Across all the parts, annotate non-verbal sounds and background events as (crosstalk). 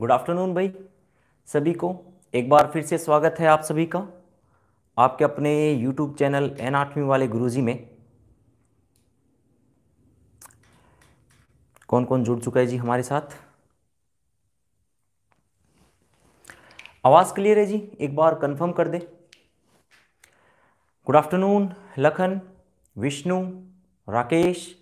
Good afternoon भाई सभी को एक बार फिर से स्वागत है आप सभी का आपके अपने यूट्यूब चैनल एन आठवीं वाले गुरुजी में कौन कौन जुड़ चुका है जी हमारे साथ आवाज़ क्लियर है जी एक बार कंफर्म कर दे good afternoon Lakhan Vishnu Rakesh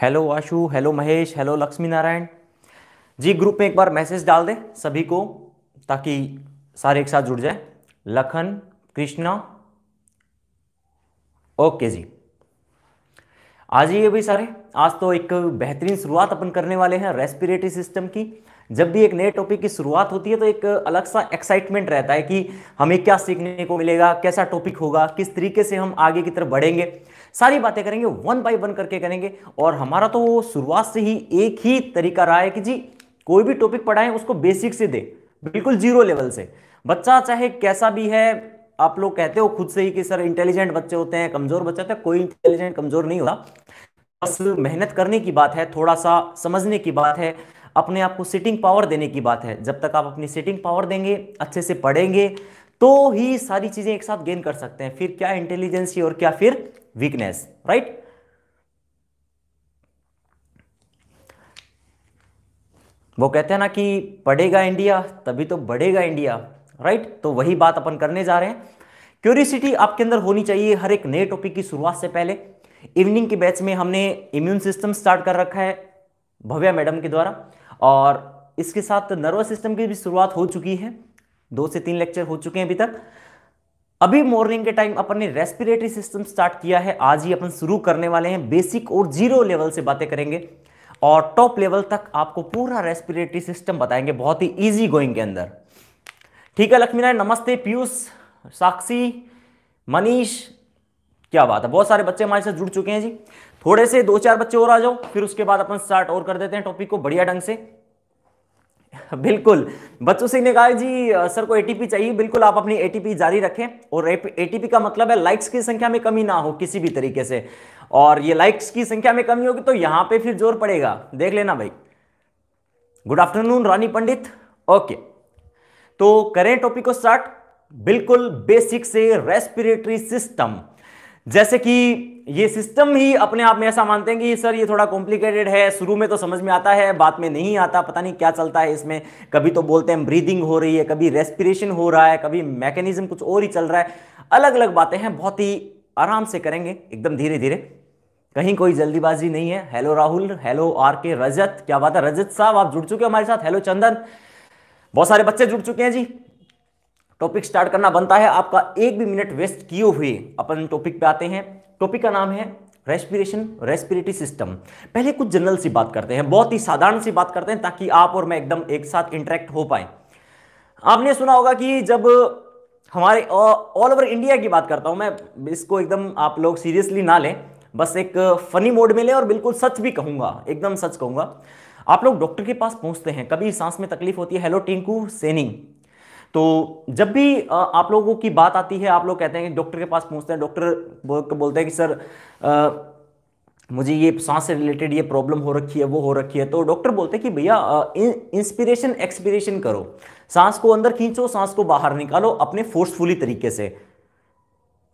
hello Ashu hello Mahesh hello Lakshmi Narayan ji group में एक बार मैसेज डाल दें सभी को ताकि सारे एक साथ जुड़ जाए लखन कृष्णा ओके जी आ जाइए भाई सारे आज तो एक बेहतरीन शुरुआत अपन करने वाले हैं रेस्पिरेटरी सिस्टम की जब भी एक नए टॉपिक की शुरुआत होती है तो एक अलग सा एक्साइटमेंट रहता है कि हमें क्या सीखने को मिलेगा कैसा टॉपिक होगा किस तरीके से हम आगे की तरफ बढ़ेंगे सारी बातें करेंगे वन बाई वन करके करेंगे और हमारा तो शुरुआत से ही एक ही तरीका रहा है कि जी कोई भी टॉपिक पढ़ाएं उसको बेसिक से दे बिल्कुल जीरो लेवल से बच्चा चाहे कैसा भी है आप लोग कहते हो खुद से ही कि सर इंटेलिजेंट बच्चे होते हैं कमजोर बच्चे होते हैं कोई इंटेलिजेंट कमजोर नहीं होता बस मेहनत करने की बात है थोड़ा सा समझने की बात है अपने आप को सिटिंग पावर देने की बात है जब तक आप अपनी सिटिंग पावर देंगे अच्छे से पढ़ेंगे तो ही सारी चीज़ें एक साथ गेन कर सकते हैं फिर क्या इंटेलिजेंसी और क्या फिर वीकनेस राइट वो कहते हैं ना कि पढ़ेगा इंडिया तभी तो बढ़ेगा इंडिया राइट तो वही बात अपन करने जा रहे हैं क्यूरियसिटी आपके अंदर होनी चाहिए हर एक नए टॉपिक की शुरुआत से पहले इवनिंग के बैच में हमने इम्यून सिस्टम स्टार्ट कर रखा है भव्या मैडम के द्वारा और इसके साथ नर्वस सिस्टम की भी शुरुआत हो चुकी है दो से तीन लेक्चर हो चुके हैं अभी तक अभी मॉर्निंग के टाइम अपन ने रेस्पिरेटरी सिस्टम स्टार्ट किया है आज ही अपन शुरू करने वाले हैं बेसिक और जीरो लेवल से बातें करेंगे और टॉप लेवल तक आपको पूरा रेस्पिरेटरी सिस्टम बताएंगे बहुत ही इजी गोइंग के अंदर ठीक है लक्ष्मी नारायण नमस्ते पीयूष साक्षी मनीष क्या बात है बहुत सारे बच्चे हमारे साथ जुड़ चुके हैं जी थोड़े से दो चार बच्चे और आ जाओ फिर उसके बाद अपन स्टार्ट और कर देते हैं टॉपिक को बढ़िया ढंग से (laughs) बिल्कुल बच्चों सिंह ने कहा जी सर को एटीपी चाहिए बिल्कुल आप अपनी एटीपी जारी रखें और एटीपी का मतलब है लाइक्स की संख्या में कमी ना हो किसी भी तरीके से और ये लाइक्स की संख्या में कमी होगी तो यहां पे फिर जोर पड़ेगा देख लेना भाई good afternoon Rani Pandit okay तो करें टॉपिक को स्टार्ट बिल्कुल बेसिक से रेस्पिरेटरी सिस्टम जैसे कि ये सिस्टम ही अपने आप में ऐसा मानते हैं कि सर ये थोड़ा कॉम्प्लिकेटेड है शुरू में तो समझ में आता है बाद में नहीं आता पता नहीं क्या चलता है इसमें कभी तो बोलते हैं ब्रीदिंग हो रही है कभी रेस्पिरेशन हो रहा है कभी मैकेनिज्म कुछ और ही चल रहा है अलग अलग बातें हैं बहुत ही आराम से करेंगे एकदम धीरे धीरे कहीं कोई जल्दीबाजी नहीं है हेलो राहुल हेलो आर के रजत क्या बात है रजत साहब आप जुड़ चुके हैं हमारे साथ हेलो चंदन बहुत सारे बच्चे जुड़ चुके हैं जी टॉपिक स्टार्ट करना बनता है आपका एक भी मिनट वेस्ट किए हुए अपन टॉपिक पे आते हैं टॉपिक का नाम है रेस्पिरेशन रेस्पिरेटरी सिस्टम पहले कुछ जनरल सी बात करते हैं बहुत ही साधारण सी बात करते हैं ताकि आप और मैं एकदम एक साथ इंटरेक्ट हो पाए आपने सुना होगा कि जब हमारे ऑल ओवर इंडिया की बात करता हूं मैं इसको एकदम आप लोग सीरियसली ना लें बस एक फनी मोड में लें और बिल्कुल सच भी कहूंगा एकदम सच कहूंगा आप लोग डॉक्टर के पास पहुंचते हैं कभी सांस में तकलीफ होती है हेलो टिंकू सेनिंग तो जब भी आप लोगों की बात आती है आप लोग कहते हैं कि डॉक्टर के पास पहुंचते हैं डॉक्टर बोलते हैं कि सर आ, मुझे ये सांस से रिलेटेड ये प्रॉब्लम हो रखी है वो हो रखी है तो डॉक्टर बोलते हैं कि भैया इंस्पिरेशन एक्सपिरेशन करो सांस को अंदर खींचो सांस को बाहर निकालो अपने फोर्सफुली तरीके से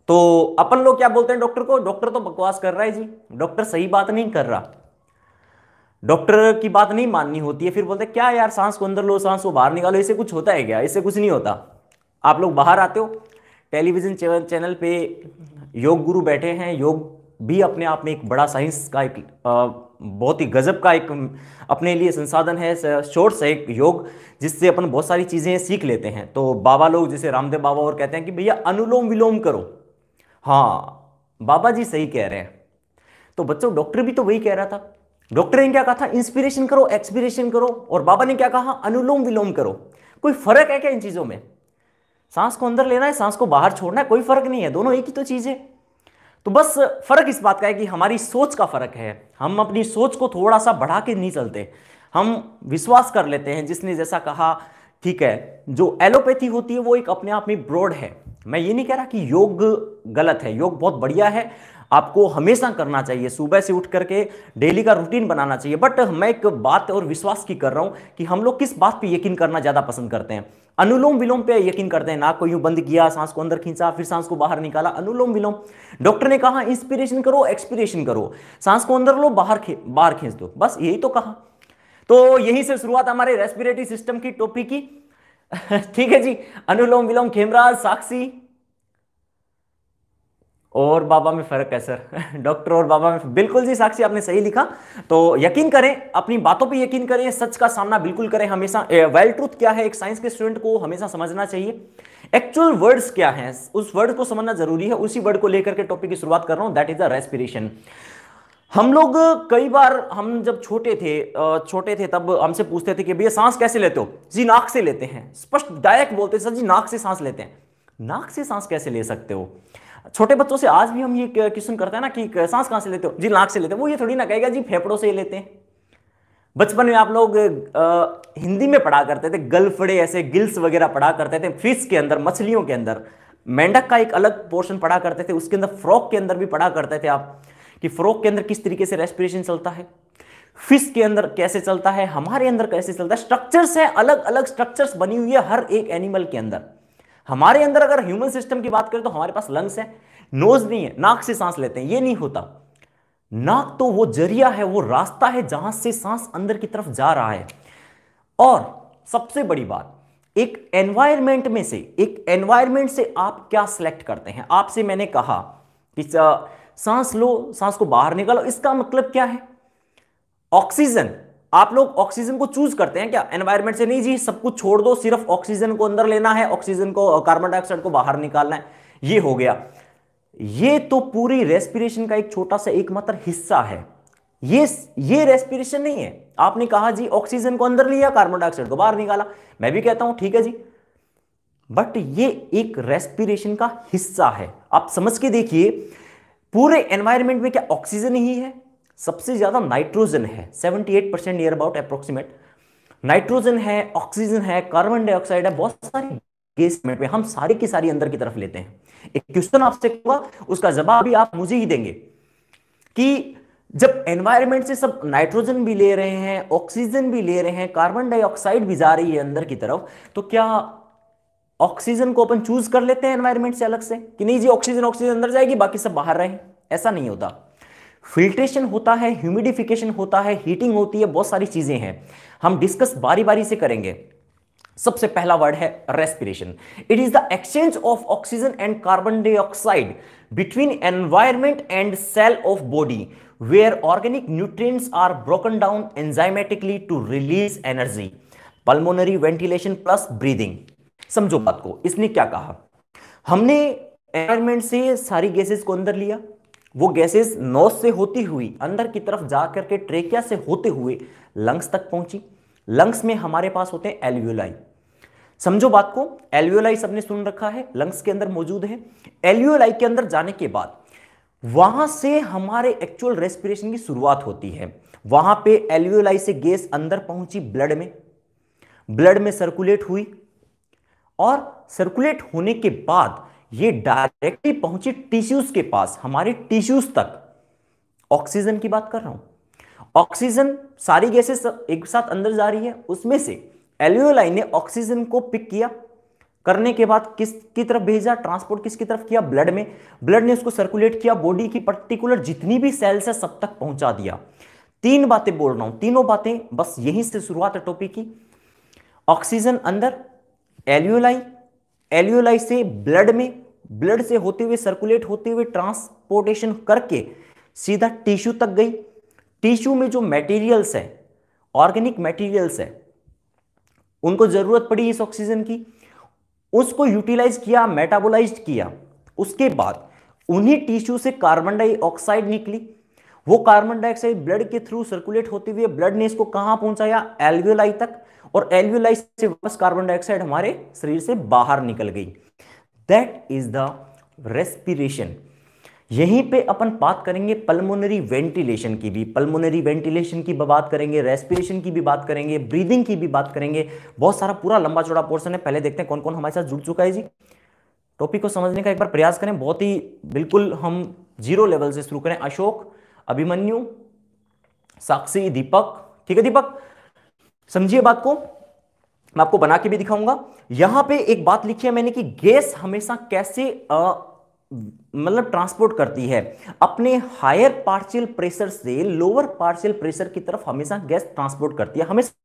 तो अपन लोग क्या बोलते हैं डॉक्टर को डॉक्टर तो बकवास कर रहा है जी डॉक्टर सही बात नहीं कर रहा डॉक्टर की बात नहीं माननी होती है फिर बोलते क्या यार सांस को अंदर लो सांस को बाहर निकालो इससे कुछ होता है क्या इससे कुछ नहीं होता आप लोग बाहर आते हो टेलीविज़न चैनल पे योग गुरु बैठे हैं योग भी अपने आप में एक बड़ा साइंस का एक बहुत ही गजब का एक अपने लिए संसाधन है सोर्स है एक योग जिससे अपन बहुत सारी चीज़ें सीख लेते हैं तो बाबा लोग जैसे रामदेव बाबा और कहते हैं कि भैया अनुलोम विलोम करो हाँ बाबा जी सही कह रहे हैं तो बच्चों डॉक्टर भी तो वही कह रहा था डॉक्टर ने क्या कहा था इंस्पिरेशन करो एक्सपिरेशन करो और बाबा ने क्या कहा अनुलोम विलोम करो कोई फर्क है क्या इन चीज़ों में सांस को अंदर लेना है सांस को बाहर छोड़ना है कोई फर्क नहीं है दोनों एक ही तो चीज़ है तो बस फर्क इस बात का है कि हमारी सोच का फर्क है हम अपनी सोच को थोड़ा सा बढ़ा के नहीं चलते हम विश्वास कर लेते हैं जिसने जैसा कहा ठीक है जो एलोपैथी होती है वो एक अपने आप में ब्रॉड है मैं ये नहीं कह रहा कि योग गलत है योग बहुत बढ़िया है आपको हमेशा करना चाहिए सुबह से उठ करके डेली का रूटीन बनाना चाहिए बट मैं एक बात और विश्वास की कर रहा हूँ कि हम लोग किस बात पर यकीन करना ज़्यादा पसंद करते हैं अनुलोम विलोम पे यकीन करते हैं नाक को यूं बंद किया सांस को अंदर खींचा फिर सांस को बाहर निकाला अनुलोम विलोम डॉक्टर ने कहा इंस्पिरेशन करो एक्सपिरेशन करो सांस को अंदर लो बाहर खे, बाहर खींच दो बस यही तो कहा तो यही से शुरुआत हमारे रेस्पिरेटरी सिस्टम की टोपी की (laughs) ठीक है जी अनुलोम विलोम खेमराज साक्षी और बाबा में फ़र्क है सर (laughs) डॉक्टर और बाबा में बिल्कुल जी साक्षी आपने सही लिखा तो यकीन करें अपनी बातों पे यकीन करें सच का सामना बिल्कुल करें हमेशा वेल ट्रूथ क्या है एक साइंस के स्टूडेंट को हमेशा समझना चाहिए एक्चुअल वर्ड्स क्या हैं उस वर्ड को समझना जरूरी है उसी वर्ड को लेकर के टॉपिक की शुरुआत कर रहा हूँ दैट इज द रेस्पिरेशन हम लोग कई बार हम जब छोटे थे छोटे थे तब हमसे पूछते थे कि भैया सांस कैसे लेते हो जी नाक से लेते हैं स्पष्ट डायरेक्ट बोलते सर जी नाक से सांस लेते हैं नाक से सांस कैसे ले सकते हो छोटे बच्चों से आज भी हम ये क्वेश्चन करते हैं ना कि सांस कहां से लेते हो जी नाक से लेते हो वो ये थोड़ी ना कहेगा जी फेफड़ों से लेते हैं बचपन में आप लोग आ, हिंदी में पढ़ा करते थे गलफड़े ऐसे गिल्स वगैरह पढ़ा करते थे फिश के अंदर मछलियों के अंदर मेंढक का एक अलग पोर्शन पढ़ा करते थे उसके अंदर फ्रॉक के अंदर भी पढ़ा करते थे आप कि फ्रॉक के अंदर किस तरीके से रेस्पिरेशन चलता है फिश के अंदर कैसे चलता है हमारे अंदर कैसे चलता है स्ट्रक्चर्स है अलग अलग स्ट्रक्चर्स बनी हुई है हर एक एनिमल के अंदर हमारे अंदर अगर ह्यूमन सिस्टम की बात करें तो हमारे पास लंग्स है नोज नहीं है नाक से सांस लेते हैं ये नहीं होता नाक तो वो जरिया है वो रास्ता है जहां से सांस अंदर की तरफ जा रहा है और सबसे बड़ी बात एक एनवायरमेंट में से एक एनवायरमेंट से आप क्या सिलेक्ट करते हैं आपसे मैंने कहा कि सांस लो सांस को बाहर निकालो इसका मतलब क्या है ऑक्सीजन आप लोग ऑक्सीजन को चूज करते हैं क्या एनवायरमेंट से नहीं जी सब कुछ छोड़ दो सिर्फ ऑक्सीजन को अंदर लेना है ऑक्सीजन को कार्बन डाइऑक्साइड को बाहर निकालना है ये हो गया ये तो पूरी रेस्पिरेशन का एक छोटा सा एकमात्र हिस्सा है ये ये रेस्पिरेशन नहीं है आपने कहा जी ऑक्सीजन को अंदर लिया कार्बन डाइऑक्साइड को बाहर निकाला मैं भी कहता हूं ठीक है जी बट ये एक रेस्पिरेशन का हिस्सा है आप समझ के देखिए पूरे एनवायरमेंट में क्या ऑक्सीजन ही है सबसे ज़्यादा नाइट्रोजन है 78 percent near about approximate nitrogen है ऑक्सीजन है कार्बन डाइऑक्साइड है बहुत सारी गैस में हम सारी की सारी अंदर की तरफ लेते हैं एक क्वेश्चन आपसे होगा उसका जवाब भी आप मुझे ही देंगे कि जब एनवायरमेंट से सब नाइट्रोजन भी ले रहे हैं ऑक्सीजन भी ले रहे हैं कार्बन डाइऑक्साइड भी जा रही है अंदर की तरफ तो क्या ऑक्सीजन को अपन चूज कर लेते हैं एनवायरमेंट से अलग से कि नहीं जी ऑक्सीजन ऑक्सीजन अंदर जाएगी बाकी सब बाहर रहे ऐसा नहीं होता फिल्ट्रेशन होता है ह्यूमिडिफिकेशन होता है हीटिंग होती है बहुत सारी चीज़ें हैं हम डिस्कस बारी बारी से करेंगे सबसे पहला वर्ड है respiration it is the exchange of oxygen and carbon dioxide between environment and cell of body where organic nutrients are broken down enzymatically to release energy pulmonary ventilation plus breathing समझो बात को इसने क्या कहा हमने environment से सारी gases को अंदर लिया वो गैसेस नोस से होती हुई अंदर की तरफ जा करके ट्रेकिया से होते हुए लंग्स तक पहुंची लंग्स में हमारे पास होते हैं एल्वियोलाई समझो बात को एल्वियोलाई सबने सुन रखा है लंग्स के अंदर मौजूद है एल्वियोलाई के अंदर जाने के बाद वहां से हमारे एक्चुअल रेस्पिरेशन की शुरुआत होती है वहां पे एल्वियोलाई से गैस अंदर पहुंची ब्लड में ब्लड में सर्कुलेट हुई और सर्कुलेट होने के बाद ये डायरेक्टली पहुंची टिश्यूज के पास हमारे टिश्यूज तक ऑक्सीजन की बात कर रहा हूं ऑक्सीजन सारी गैसेस एक साथ अंदर जा रही है उसमें से एल्यूलाई ने ऑक्सीजन को पिक किया करने के बाद किस की तरफ भेजा ट्रांसपोर्ट किसकी तरफ किया ब्लड में ब्लड ने उसको सर्कुलेट किया बॉडी की पर्टिकुलर जितनी भी सेल्स है सब तक पहुंचा दिया तीन बातें बोल रहा हूं तीनों बातें बस यहीं से शुरुआत है टॉपिक की ऑक्सीजन अंदर एल्यूलाई एल्यूलाई से ब्लड में ब्लड से होते हुए सर्कुलेट होते हुए ट्रांसपोर्टेशन करके सीधा टिश्यू तक गई टिश्यू में जो मटेरियल्स है ऑर्गेनिक मटेरियल्स है उनको जरूरत पड़ी इस ऑक्सीजन की उसको यूटिलाइज किया मेटाबोलाइज किया उसके बाद उन्हीं टिश्यू से कार्बन डाइऑक्साइड निकली वो कार्बन डाइऑक्साइड ब्लड के थ्रू सर्कुलेट होते हुए ब्लड ने इसको कहां पहुंचाया एल्वियोलाई तक और एल्वियोलाई से वापस कार्बन डाइऑक्साइड हमारे शरीर से बाहर निकल गई दैट इज द रेस्पिरेशन यहीं पे अपन बात करेंगे पल्मोनरी वेंटिलेशन की भी पल्मोनरी वेंटिलेशन की भी बात करेंगे रेस्पिरेशन की भी बात करेंगे ब्रीदिंग की भी बात करेंगे बहुत सारा पूरा लंबा चौड़ा पोर्सन है पहले देखते हैं कौन कौन हमारे साथ जुड़ चुका है जी टॉपिक को समझने का एक बार प्रयास करें बहुत ही बिल्कुल हम जीरो लेवल से शुरू करें अशोक अभिमन्यु साक्षी दीपक ठीक है दीपक समझिए बात को मैं आपको बना के भी दिखाऊंगा यहां पे एक बात लिखी है मैंने कि गैस हमेशा कैसे आ, मतलब ट्रांसपोर्ट करती है अपने हायर पार्शियल प्रेशर से लोअर पार्शियल प्रेशर की तरफ हमेशा गैस ट्रांसपोर्ट करती है हमेशा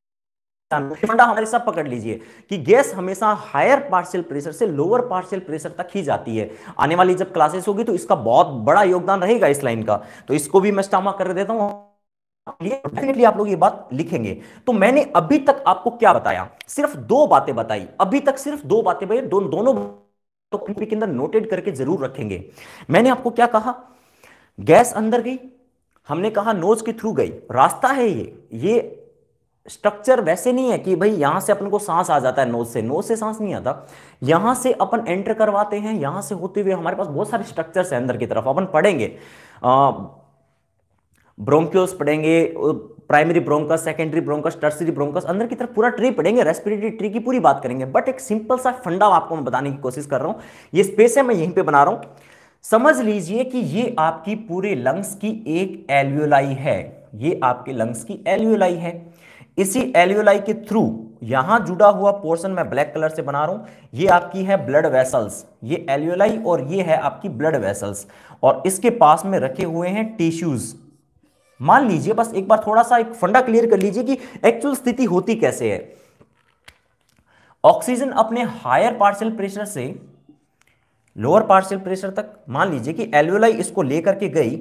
हमारे साथ पकड़ लीजिए कि गैस हमेशा हायर पार्शियल प्रेशर से लोअर पार्शियल प्रेशर तक ही जाती है आने वाली जब क्लासेस होगी तो इसका बहुत बड़ा योगदान रहेगा इस लाइन का तो इसको भी मैं स्टामा कर देता हूं डेफिनेटली आप लोग ये बात लिखेंगे तो मैंने अभी तक आपको क्या बताया सिर्फ दो बातें बताई अभी तक सिर्फ दो बातें बताई दो, दोनों तो के अंदर नोटेड करके जरूर रखेंगे मैंने आपको क्या कहा गैस अंदर गई हमने कहा नोज के थ्रू गई रास्ता है ये ये स्ट्रक्चर वैसे नहीं है कि भाई यहां से अपन को सांस आ जाता है नोज से नोज से सांस नहीं आता यहां से अपन एंटर करवाते हैं यहां से होते हुए हमारे पास बहुत सारे स्ट्रक्चर्स हैं अंदर की तरफ अपन पढ़ेंगे आ, ब्रोंक्योस पढ़ेंगे primary bronchus secondary bronchus tertiary bronchus अंदर की तरफ पूरा ट्री पढ़ेंगे रेस्पिरेटरी ट्री की पूरी बात करेंगे बट एक सिंपल सा फंडा आपको मैं बताने की कोशिश कर रहा हूँ ये स्पेस है मैं यहीं पे बना रहा हूं समझ लीजिए कि ये आपकी पूरे लंग्स की एक एल्वियोलाई है ये आपके लंग्स की एल्वियोलाई है इसी एल्वियोलाई के थ्रू यहां जुड़ा हुआ पोर्शन मैं ब्लैक कलर से बना रहा हूं ये आपकी है ब्लड वेसल्स ये एल्वियोलाई और ये है आपकी ब्लड वेसल्स और इसके पास में रखे हुए हैं टिश्यूज मान लीजिए बस एक बार थोड़ा सा एक फंडा क्लियर कर लीजिए कि एक्चुअल स्थिति होती कैसे है ऑक्सीजन अपने हायर पार्शियल प्रेशर से लोअर पार्शियल प्रेशर तक मान लीजिए कि एल्वेलाई इसको लेकर के गई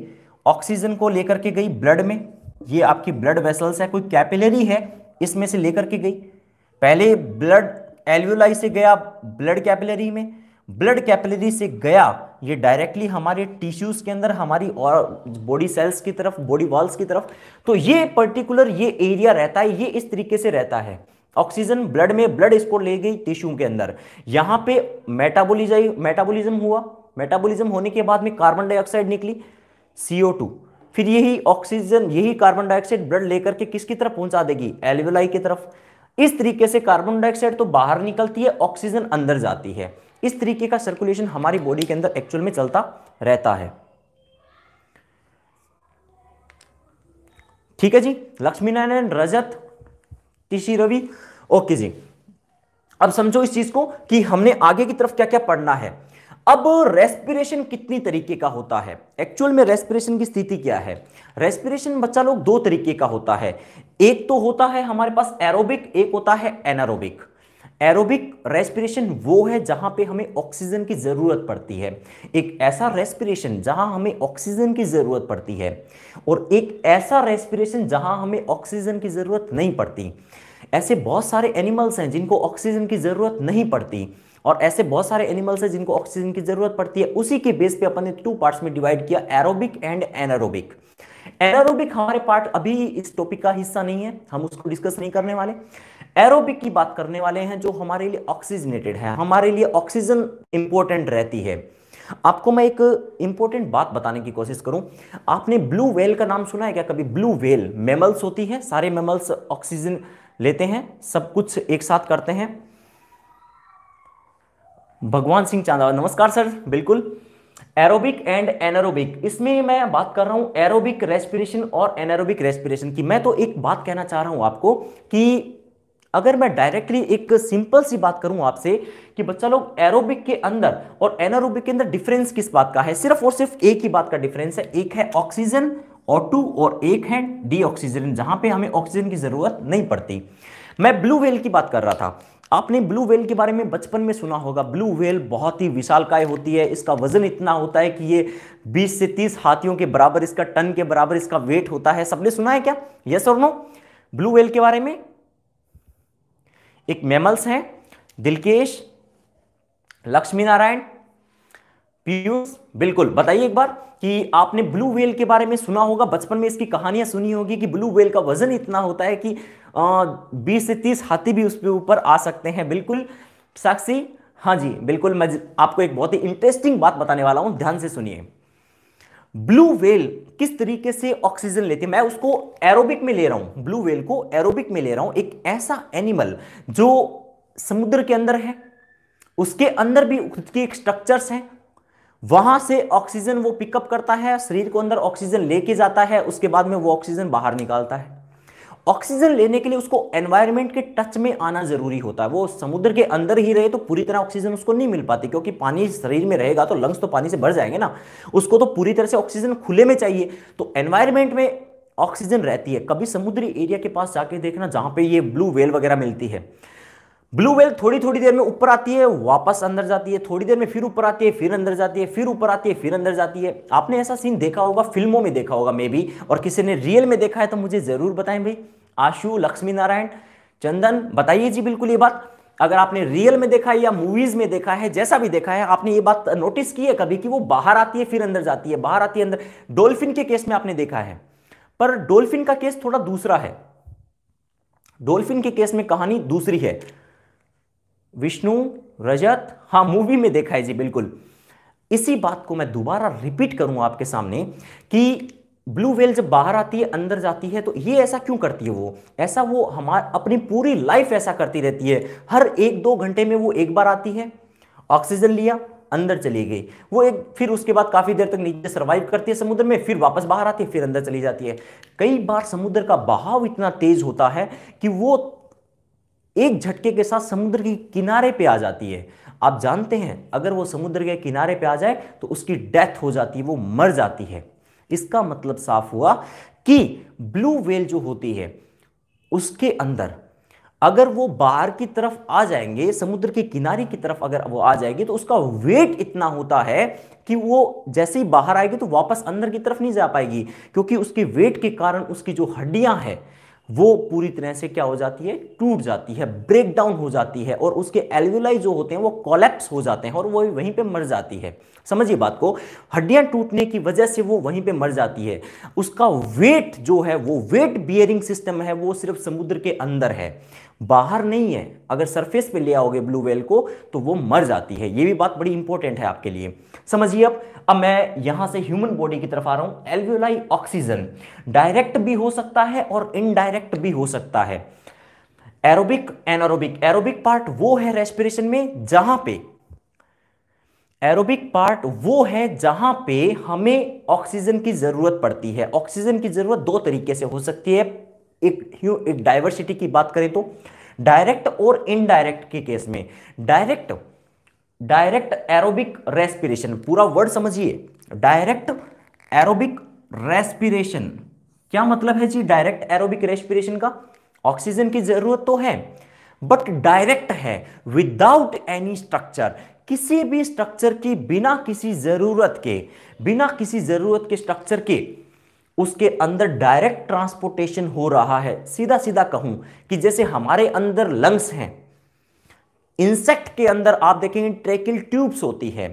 ऑक्सीजन को लेकर के गई ब्लड में ये आपकी ब्लड वेसल्स है कोई कैपिलरी है इसमें से लेकर के गई पहले ब्लड एल्वेलाई से गया ब्लड कैपिलरी में ब्लड कैपिलरी से गया ये डायरेक्टली हमारे टिश्यूज के अंदर हमारी और बॉडी सेल्स की तरफ बॉडी वॉल्स की तरफ तो ये पर्टिकुलर ये एरिया रहता है ये इस तरीके से रहता है ऑक्सीजन ब्लड में ब्लड इसको ले गई टिश्यू के अंदर यहां पे मेटाबोलिज मेटाबोलिज्म हुआ मेटाबोलिज्म होने के बाद में कार्बन डाइऑक्साइड निकली सीओ टू फिर यही ऑक्सीजन यही कार्बन डाइऑक्साइड ब्लड लेकर के किसकी तरफ पहुंचा देगी एलिवलाई की तरफ इस तरीके से कार्बन डाइऑक्साइड तो बाहर निकलती है ऑक्सीजन अंदर जाती है इस तरीके का सर्कुलेशन हमारी बॉडी के अंदर एक्चुअल में चलता रहता है ठीक है जी लक्ष्मी नारायण रजत तीसरी रवि ओके जी अब समझो इस चीज को कि हमने आगे की तरफ क्या क्या पढ़ना है अब रेस्पिरेशन कितनी तरीके का होता है एक्चुअल में रेस्पिरेशन की स्थिति क्या है रेस्पिरेशन बच्चा लोग दो तरीके का होता है एक तो होता है हमारे पास एरोबिक एक होता है एनारोबिक एरोबिक रेस्पिरेशन वो है जहाँ पे हमें ऑक्सीजन की ज़रूरत पड़ती है एक ऐसा रेस्पिरेशन जहाँ हमें ऑक्सीजन की ज़रूरत पड़ती है और एक ऐसा रेस्पिरेशन जहाँ हमें ऑक्सीजन की ज़रूरत नहीं पड़ती ऐसे बहुत सारे एनिमल्स हैं जिनको ऑक्सीजन की ज़रूरत नहीं पड़ती और ऐसे बहुत सारे एनिमल्स हैं जिनको ऑक्सीजन की ज़रूरत पड़ती है उसी के बेस पे अपन ने टू पार्ट्स में डिवाइड किया एरोबिक एंड एनारोबिक एनारोबिक हमारे पार्ट अभी इस टॉपिक का हिस्सा नहीं है हम उसको डिस्कस नहीं करने वाले एरोबिक की बात करने वाले हैं जो हमारे लिए ऑक्सीजनेटेड है हमारे लिए ऑक्सीजन इंपॉर्टेंट रहती है आपको मैं एक इंपॉर्टेंट बात बताने की कोशिश करूं आपने ब्लू वेल का नाम सुना है क्या कभी ब्लू वेल मेमल्स होती है सारे मेमल्स ऑक्सीजन लेते हैं सब कुछ एक साथ करते हैं भगवान सिंह चांदावा नमस्कार सर बिल्कुल एरोबिक एंड एनारोबिक इसमें मैं बात कर रहा हूं एरोबिक रेस्पिरेशन और एनारोबिक रेस्पिरेशन की मैं तो एक बात कहना चाह रहा हूं आपको कि अगर मैं डायरेक्टली एक सिंपल सी बात करूं आपसे कि बच्चा लोग एरोबिक के अंदर और एनारोबिक के अंदर डिफरेंस किस बात का है सिर्फ और सिर्फ एक ही बात का डिफरेंस है एक है ऑक्सीजन और और एक है डी ऑक्सीजन जहां पर हमें ऑक्सीजन की जरूरत नहीं पड़ती मैं ब्लू वेल की बात कर रहा था आपने ब्लू वेल के बारे में बचपन में सुना होगा ब्लू वेल बहुत ही विशालकाय होती है इसका वजन इतना होता है कि ये 20 से 30 हाथियों के बराबर इसका टन के बराबर इसका वेट होता है सबने सुना है क्या यस और नो ब्लू वेल के बारे में एक मेमल्स हैं दिलकेश लक्ष्मी नारायण पीयूष बिल्कुल बताइए एक बार कि आपने ब्लू व्हेल के बारे में सुना होगा बचपन में इसकी कहानियां सुनी होगी कि ब्लू व्हेल का वजन इतना होता है कि बीस से तीस हाथी भी उसके ऊपर आ सकते हैं बिल्कुल साक्षी हाँ जी बिल्कुल मैं आपको एक बहुत ही इंटरेस्टिंग बात बताने वाला हूँ ध्यान से सुनिए ब्लू वेल किस तरीके से ऑक्सीजन लेती है मैं उसको एरोबिक में ले रहा हूं ब्लू वेल को एरोबिक में ले रहा हूं एक ऐसा एनिमल जो समुद्र के अंदर है उसके अंदर भी खुद की एक स्ट्रक्चर्स हैं वहां से ऑक्सीजन वो पिकअप करता है शरीर को अंदर ऑक्सीजन लेके जाता है उसके बाद में वो ऑक्सीजन बाहर निकालता है ऑक्सीजन लेने के लिए उसको एनवायरमेंट के टच में आना जरूरी होता है वो समुद्र के अंदर ही रहे तो पूरी तरह ऑक्सीजन उसको नहीं मिल पाती क्योंकि पानी शरीर में रहेगा तो लंग्स तो पानी से भर जाएंगे ना उसको तो पूरी तरह से ऑक्सीजन खुले में चाहिए तो एनवायरमेंट में ऑक्सीजन रहती है कभी समुद्री एरिया के पास जाके देखना जहां पे ये ब्लू वेल वगैरह मिलती है ब्लू वेल थोड़ी थोड़ी देर में ऊपर आती है वापस अंदर जाती है थोड़ी देर में फिर ऊपर आती है फिर अंदर जाती है फिर ऊपर आती है फिर अंदर जाती है आपने ऐसा सीन देखा होगा फिल्मों में देखा होगा मे बी और किसी ने रियल में देखा है तो मुझे ज़रूर बताएं भाई आशु लक्ष्मी नारायण चंदन बताइए जी बिल्कुल ये बात अगर आपने रियल में देखा है या मूवीज में देखा है जैसा भी देखा है आपने ये बात नोटिस की है कभी कि वो बाहर आती है फिर अंदर जाती है बाहर आती है अंदर डोल्फिन के केस में आपने देखा है पर डोल्फिन का केस थोड़ा दूसरा है डोल्फिन के केस में कहानी दूसरी है विष्णु रजत हाँ मूवी में देखा है जी बिल्कुल इसी बात को मैं दोबारा रिपीट करूं आपके सामने कि ब्लू वेल जब बाहर आती है अंदर जाती है तो ये ऐसा क्यों करती है वो ऐसा वो हमारे अपनी पूरी लाइफ ऐसा करती रहती है हर एक दो घंटे में वो एक बार आती है ऑक्सीजन लिया अंदर चली गई वो एक फिर उसके बाद काफ़ी देर तक नीचे सर्वाइव करती है समुद्र में फिर वापस बाहर आती है फिर अंदर चली जाती है कई बार समुद्र का बहाव इतना तेज होता है कि वो एक झटके के साथ समुद्र के किनारे पे आ जाती है आप जानते हैं अगर वो समुद्र के किनारे पे आ जाए तो उसकी डेथ हो जाती है वो मर जाती है इसका मतलब साफ हुआ कि ब्लू वेल जो होती है उसके अंदर अगर वो बाहर की तरफ आ जाएंगे समुद्र के किनारे की तरफ अगर वो आ जाएगी तो उसका वेट इतना होता है कि वो जैसे ही बाहर आएगी तो वापस अंदर की तरफ नहीं जा पाएगी क्योंकि उसके वेट के कारण उसकी जो हड्डियां हैं वो पूरी तरह से क्या हो जाती है टूट जाती है ब्रेक डाउन हो जाती है और उसके एल्विलाई जो होते हैं वो कॉलेप्स हो जाते हैं और वो वहीं पे मर जाती है समझिए बात को हड्डियां टूटने की वजह से वो वहीं पे मर जाती है उसका वेट जो है वो वेट बियरिंग सिस्टम है वो सिर्फ समुद्र के अंदर है बाहर नहीं है अगर सरफेस पे ले आओगे ब्लू वेल को तो वो मर जाती है ये भी बात बड़ी इंपॉर्टेंट है आपके लिए समझिए अब अब मैं यहां से ह्यूमन बॉडी की तरफ आ रहा हूं एल्वियोलाई ऑक्सीजन डायरेक्ट भी हो सकता है और इनडायरेक्ट भी हो सकता है एरोबिक एनारोबिक एरोबिक पार्ट वो है रेस्पिरेशन में जहां पे एरोबिक पार्ट वो है जहां पे हमें ऑक्सीजन की जरूरत पड़ती है ऑक्सीजन की जरूरत दो तरीके से हो सकती है एक एक डाइवर्सिटी की बात करें तो डायरेक्ट और इनडायरेक्ट के केस में डायरेक्ट डायरेक्ट एरोबिक रेस्पिरेशन पूरा वर्ड समझिए डायरेक्ट एरोबिक रेस्पिरेशन क्या मतलब है जी डायरेक्ट एरोबिक रेस्पिरेशन का ऑक्सीजन की जरूरत तो है बट डायरेक्ट है विदाउट एनी स्ट्रक्चर किसी भी स्ट्रक्चर के बिना किसी जरूरत के बिना किसी जरूरत के स्ट्रक्चर के उसके अंदर डायरेक्ट ट्रांसपोर्टेशन हो रहा है सीधा सीधा कहूं कि जैसे हमारे अंदर लंग्स हैं इंसेक्ट के अंदर आप देखेंगे ट्रेकिल ट्यूब्स होती है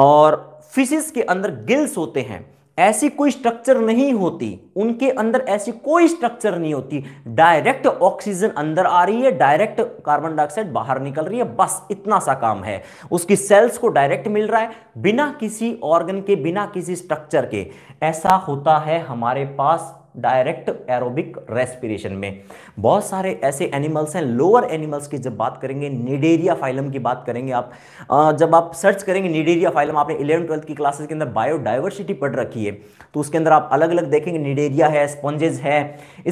और फिशेस के अंदर गिल्स होते हैं ऐसी कोई स्ट्रक्चर नहीं होती उनके अंदर ऐसी कोई स्ट्रक्चर नहीं होती डायरेक्ट ऑक्सीजन अंदर आ रही है डायरेक्ट कार्बन डाइऑक्साइड बाहर निकल रही है बस इतना सा काम है उसकी सेल्स को डायरेक्ट मिल रहा है बिना किसी ऑर्गन के बिना किसी स्ट्रक्चर के ऐसा होता है हमारे पास डायरेक्ट एरोबिक रेस्पिरेशन में बहुत सारे ऐसे एनिमल्स हैं लोअर एनिमल्स की जब बात करेंगे निडेरिया फाइलम की बात करेंगे आप जब आप सर्च करेंगे निडेरिया फाइलम आपने इलेवन ट्वेल्थ की क्लासेस के अंदर बायोडाइवर्सिटी पढ़ रखी है तो उसके अंदर आप अलग अलग देखेंगे निडेरिया है स्पॉन्जेज है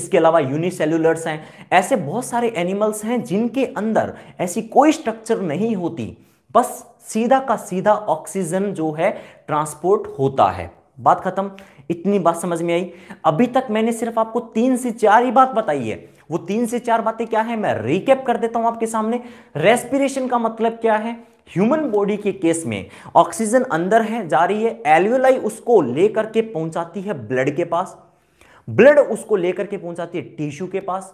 इसके अलावा यूनिसेलुलर्स हैं ऐसे बहुत सारे एनिमल्स हैं जिनके अंदर ऐसी कोई स्ट्रक्चर नहीं होती बस सीधा का सीधा ऑक्सीजन जो है ट्रांसपोर्ट होता है बात खत्म इतनी बात समझ में आई अभी तक मैंने सिर्फ आपको तीन से चार ही बात बताई है वो तीन से चार बातें क्या है मैं रिकेप कर देता हूं आपके सामने रेस्पिरेशन का मतलब क्या है ह्यूमन बॉडी के केस में ऑक्सीजन अंदर है जा रही है एल्वियोलाई उसको लेकर के पहुंचाती है ब्लड के पास ब्लड उसको लेकर के पहुंचाती है टिश्यू के पास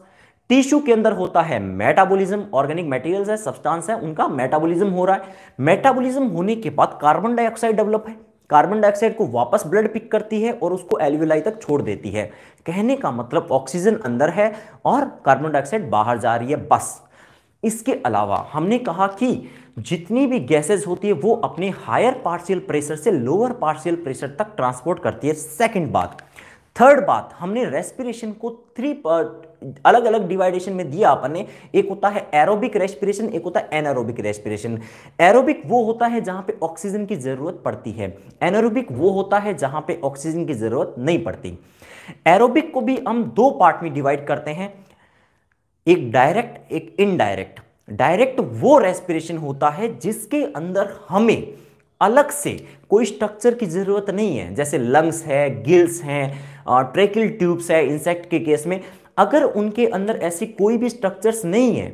टिश्यू के अंदर होता है मेटाबॉलिज्म ऑर्गेनिक मटेरियल्स है सब्सटेंस है उनका मेटाबॉलिज्म हो रहा है मेटाबॉलिज्म होने के बाद कार्बन डाइऑक्साइड डेवलप है कार्बन डाइऑक्साइड को वापस ब्लड पिक करती है और उसको एल्विलाई तक छोड़ देती है कहने का मतलब ऑक्सीजन अंदर है और कार्बन डाइऑक्साइड बाहर जा रही है बस इसके अलावा हमने कहा कि जितनी भी गैसेज होती है वो अपने हायर पार्शियल प्रेशर से लोअर पार्शियल प्रेशर तक ट्रांसपोर्ट करती है सेकंड बात थर्ड बात हमने रेस्पिरेशन को थ्री अलग अलग डिवाइडेशन में दिया अपन ने एक होता है एरोबिक रेस्पिरेशन एक होता है एनारोबिक रेस्पिरेशन एरोबिक वो होता है जहां पे ऑक्सीजन की जरूरत पड़ती है एनारोबिक वो होता है जहां पे ऑक्सीजन की जरूरत नहीं पड़ती एरोबिक को भी हम दो पार्ट में डिवाइड करते हैं एक डायरेक्ट एक इनडायरेक्ट डायरेक्ट वो रेस्पिरेशन होता है जिसके अंदर हमें अलग से कोई स्ट्रक्चर की जरूरत नहीं है जैसे लंग्स है गिल्स हैं ट्रेकिल ट्यूब्स है इंसेक्ट के केस में अगर उनके अंदर ऐसी कोई भी स्ट्रक्चर्स नहीं है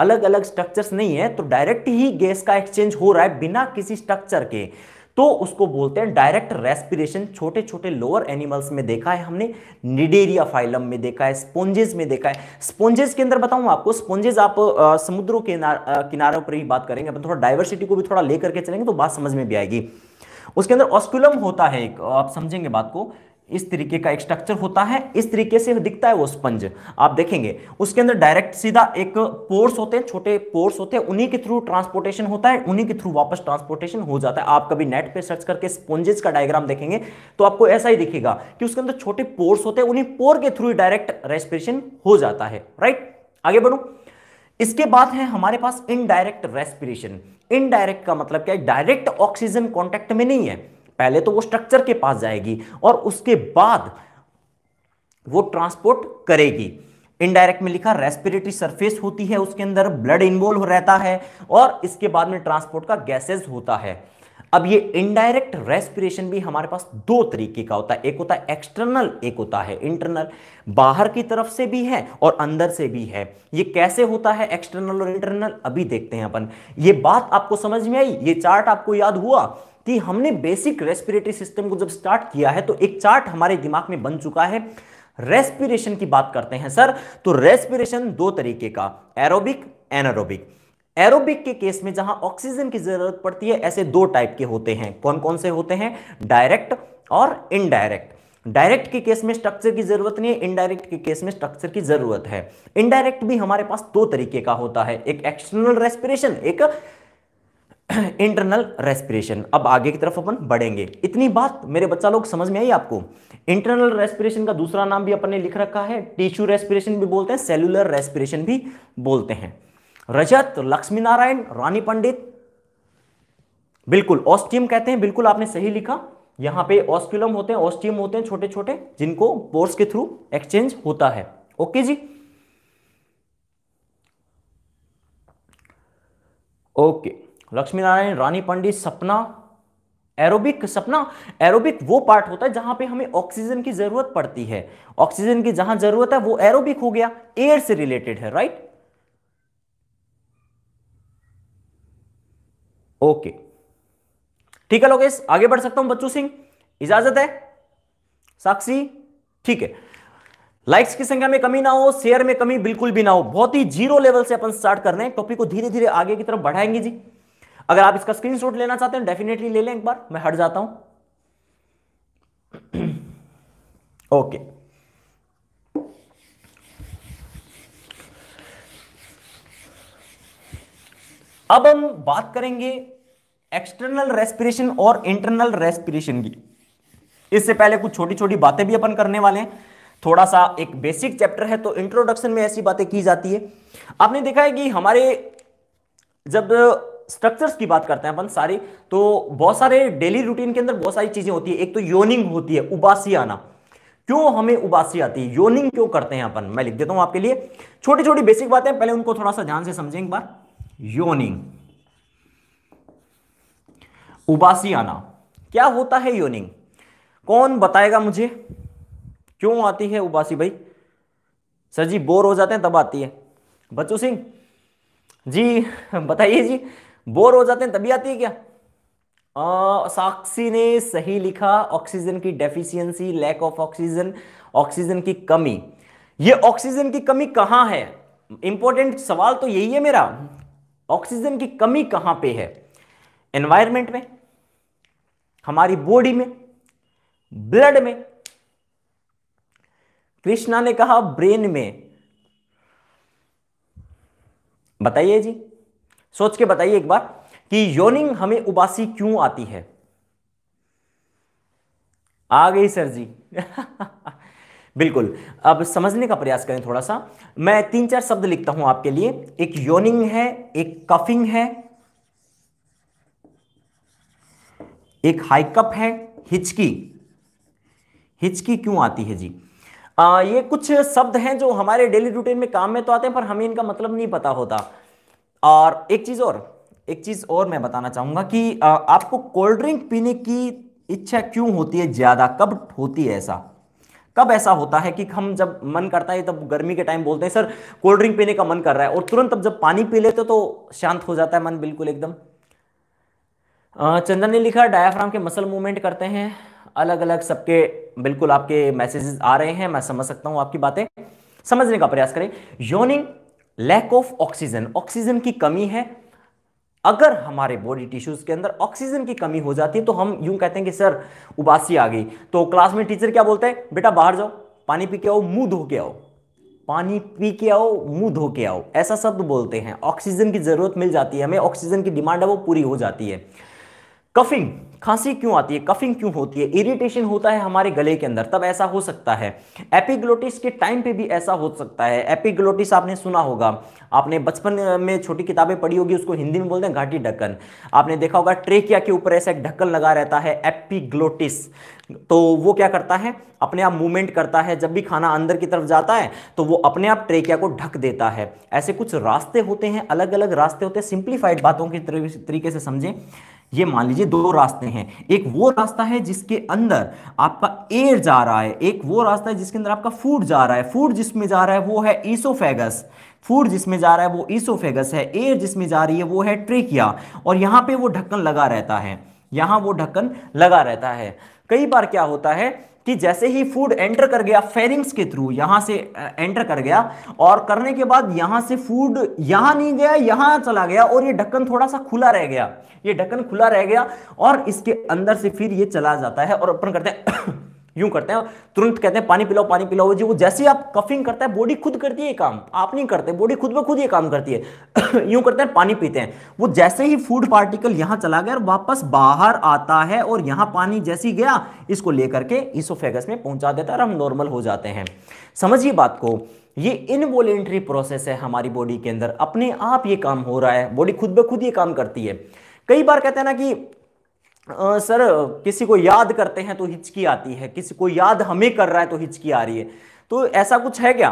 अलग अलग स्ट्रक्चर्स नहीं है तो डायरेक्ट ही गैस का एक्सचेंज हो रहा है बिना किसी स्ट्रक्चर के तो उसको बोलते हैं डायरेक्ट रेस्पिरेशन छोटे छोटे लोअर एनिमल्स में देखा है हमने निडेरिया फाइलम में देखा है स्पोंजेस में देखा है स्पोंजेस के अंदर बताऊं आपको स्पोंजेस आप समुद्रों के किनारों पर ही बात करेंगे अपन थोड़ा डाइवर्सिटी को भी थोड़ा लेकर के चलेंगे तो बात समझ में भी आएगी उसके अंदर ऑस्कुलम होता है एक आप समझेंगे बात को इस तरीके का एक स्ट्रक्चर होता है इस तरीके से दिखता है वो स्पंज आप देखेंगे उसके अंदर डायरेक्ट सीधा एक पोर्स होते हैं छोटे पोर्स होते हैं उन्हीं के थ्रू ट्रांसपोर्टेशन होता है उन्हीं के थ्रू वापस ट्रांसपोर्टेशन हो जाता है आप कभी नेट पे सर्च करके स्पंजेस का डायग्राम देखेंगे तो आपको ऐसा ही दिखेगा कि उसके अंदर छोटे पोर्स होते हैं उन्हीं पोर के थ्रू डायरेक्ट रेस्पिरेशन हो जाता है राइट आगे बढ़ू इसके बाद है हमारे पास इनडायरेक्ट रेस्पिरेशन इनडायरेक्ट का मतलब क्या है डायरेक्ट ऑक्सीजन कॉन्टेक्ट में नहीं है पहले तो वो स्ट्रक्चर के पास जाएगी और उसके बाद वो ट्रांसपोर्ट करेगी इनडायरेक्ट में लिखा रेस्पिरेटरी सरफेस होती है उसके अंदर ब्लड इन्वॉल्व हो रहता है और इसके बाद में ट्रांसपोर्ट का गैसेज होता है अब ये इनडायरेक्ट रेस्पिरेशन भी हमारे पास दो तरीके का होता है एक होता है एक्सटर्नल एक होता है इंटरनल बाहर की तरफ से भी है और अंदर से भी है ये कैसे होता है एक्सटर्नल और इंटरनल अभी देखते हैं अपन ये बात आपको समझ में आई ये चार्ट आपको याद हुआ कि हमने बेसिक रेस्पिरेटरी सिस्टम को जब स्टार्ट किया है तो एक चार्ट हमारे दिमाग में बन चुका है रेस्पिरेशन की बात करते हैं सर तो रेस्पिरेशन दो तरीके का एरोबिक एनारोबिक एरोबिक के केस में जहां ऑक्सीजन की जरूरत पड़ती है ऐसे दो टाइप के होते हैं कौन कौन से होते हैं डायरेक्ट और इनडायरेक्ट डायरेक्ट के केस में स्ट्रक्चर की जरूरत नहीं है इनडायरेक्ट के केस में स्ट्रक्चर की जरूरत है इनडायरेक्ट भी हमारे पास दो तरीके का होता है एक एक्सटर्नल रेस्पिरेशन एक इंटरनल (clears throat) रेस्पिरेशन अब आगे की तरफ अपन बढ़ेंगे इतनी बात मेरे बच्चा लोग समझ में आई आपको इंटरनल रेस्पिरेशन का दूसरा नाम भी अपन ने लिख रखा है टिश्यू रेस्पिरेशन भी बोलते हैं सेलुलर रेस्पिरेशन भी बोलते हैं रजत लक्ष्मी नारायण रानी पंडित बिल्कुल ऑस्टियम कहते हैं बिल्कुल आपने सही लिखा यहां पे ऑस्क्यूलम होते हैं ऑस्टियम होते हैं छोटे छोटे जिनको पोर्स के थ्रू एक्सचेंज होता है ओके जी ओके लक्ष्मी नारायण रानी पंडित सपना एरोबिक सपना एरोबिक वो पार्ट होता है जहां पे हमें ऑक्सीजन की जरूरत पड़ती है ऑक्सीजन की जहां जरूरत है वो एरोबिक हो गया एयर से रिलेटेड है राइट ओके ठीक है लोकेश आगे बढ़ सकता हूं बच्चू सिंह इजाजत है साक्षी ठीक है लाइक्स की संख्या में कमी ना हो शेयर में कमी बिल्कुल भी ना हो बहुत ही जीरो लेवल से अपन स्टार्ट कर रहे हैं टॉपिक को धीरे धीरे आगे की तरफ बढ़ाएंगे जी अगर आप इसका स्क्रीनशॉट लेना चाहते हैं डेफिनेटली ले लें एक बार मैं हट जाता हूं ओके (clears throat) अब हम बात करेंगे एक्सटर्नल रेस्पिरेशन और इंटरनल रेस्पिरेशन की इससे पहले कुछ छोटी छोटी बातें भी अपन करने वाले हैं थोड़ा सा एक बेसिक चैप्टर है तो इंट्रोडक्शन में ऐसी बातें की जाती है आपने देखा है कि हमारे जब स्ट्रक्चर्स की बात करते हैं अपन सारी तो बहुत सारे डेली रूटीन के अंदर बहुत सारी चीजें होती है एक तो योनिंग होती है उबासी आना क्यों हमें उबासी आती है योनिंग क्यों करते हैं अपन मैं लिख देता हूं आपके लिए छोटी छोटी बेसिक बातें पहले उनको थोड़ा सा ध्यान से समझें एक बार योनिंग उबासी आना क्या होता है योनिंग कौन बताएगा मुझे क्यों आती है उबासी भाई सर जी बोर हो जाते हैं तब आती है बच्चू सिंह जी (laughs) बताइए जी बोर हो जाते हैं तभी आती है क्या आ, साक्षी ने सही लिखा ऑक्सीजन की deficiency lack of oxygen oxygen की कमी ये ऑक्सीजन की कमी कहां है इंपॉर्टेंट सवाल तो यही है मेरा ऑक्सीजन की कमी कहां पे है एनवायरमेंट में हमारी बॉडी में ब्लड में कृष्णा ने कहा ब्रेन में बताइए जी सोच के बताइए एक बार कि योनिंग हमें उबासी क्यों आती है आ गई सर जी (laughs) बिल्कुल अब समझने का प्रयास करें थोड़ा सा मैं तीन चार शब्द लिखता हूं आपके लिए एक योनिंग है एक कफिंग है एक हाइकअप है हिचकी हिचकी क्यों आती है जी आ, ये कुछ शब्द हैं जो हमारे डेली रूटीन में काम में तो आते हैं पर हमें इनका मतलब नहीं पता होता और एक चीज़ और एक चीज़ और मैं बताना चाहूंगा कि आपको कोल्ड ड्रिंक पीने की इच्छा क्यों होती है ज़्यादा कब होती है ऐसा कब ऐसा होता है कि हम जब मन करता है तब गर्मी के टाइम बोलते हैं सर कोल्ड ड्रिंक पीने का मन कर रहा है और तुरंत तब जब पानी पी लेते तो शांत हो जाता है मन बिल्कुल एकदम चंदन ने लिखा डायाफ्राम के मसल मूवमेंट करते हैं अलग अलग सबके बिल्कुल आपके मैसेजेस आ रहे हैं मैं समझ सकता हूं आपकी बातें समझने का प्रयास करें yawning lack of oxygen oxygen की कमी है अगर हमारे बॉडी टिश्यूज के अंदर ऑक्सीजन की कमी हो जाती है तो हम यूं कहते हैं कि सर उबासी आ गई तो क्लास में टीचर क्या बोलते हैं बेटा बाहर जाओ पानी पी के आओ मुंह धो के आओ पानी पी के आओ मुंह धो के आओ ऐसा शब्द बोलते हैं ऑक्सीजन की जरूरत मिल जाती है हमें ऑक्सीजन की डिमांड है वो पूरी हो जाती है कफिंग खांसी क्यों आती है कफिंग क्यों होती है इरिटेशन होता है हमारे गले के अंदर तब ऐसा हो सकता है एपिग्लोटिस के टाइम पे भी ऐसा हो सकता है एपिग्लोटिस आपने सुना होगा आपने बचपन में छोटी किताबें पढ़ी होगी उसको हिंदी में बोलते हैं घाटी ढक्कन आपने देखा होगा ट्रेकिया के ऊपर ऐसा एक ढक्कन लगा रहता है एपिग्लोटिस तो वो क्या करता है अपने आप मूवमेंट करता है जब भी खाना अंदर की तरफ जाता है तो वो अपने आप ट्रेकिया को ढक देता है ऐसे कुछ रास्ते होते हैं अलग अलग रास्ते होते हैं सिंप्लीफाइड बातों के तरीके से समझें ये मान लीजिए दो रास्ते हैं एक वो रास्ता है जिसके अंदर आपका एयर जा रहा है एक वो रास्ता है जिसके अंदर आपका फूड जा रहा है फूड जिसमें जा रहा है वो है ईसोफेगस फूड जिसमें जा रहा है वो ईसोफेगस है एयर जिसमें जा रही है वो है ट्रेकिया और यहाँ पे वो ढक्कन लगा रहता है यहाँ वो ढक्कन लगा रहता है कई बार क्या होता है कि जैसे ही फूड एंटर कर गया फेरिंग्स के थ्रू यहां से एंटर कर गया और करने के बाद यहां से फूड यहां नहीं गया यहां चला गया और ये ढक्कन थोड़ा सा खुला रह गया ये ढक्कन खुला रह गया और इसके अंदर से फिर ये चला जाता है और अपन करते हैं यूं करते हैं तुरंत कहते हैं पानी पिलाओ पानी पिलाओ जी वो जैसे ही आप कफिंग करता है बॉडी खुद करती है काम आप नहीं करते बॉडी खुद में खुद ये काम करती है (coughs) यूं करते हैं पानी पीते हैं वो जैसे ही फूड पार्टिकल यहां चला गया और वापस बाहर आता है और यहां पानी जैसे ही गया इसको लेकर के इसोफेगस में पहुंचा देता है और हम नॉर्मल हो जाते हैं समझिए बात को ये इनवोलेंट्री प्रोसेस है हमारी बॉडी के अंदर अपने आप ये काम हो रहा है बॉडी खुद ब खुद ये काम करती है कई बार कहते हैं ना कि आ, सर किसी को याद करते हैं तो हिचकी आती है किसी को याद हमें कर रहा है तो हिचकी आ रही है तो ऐसा कुछ है क्या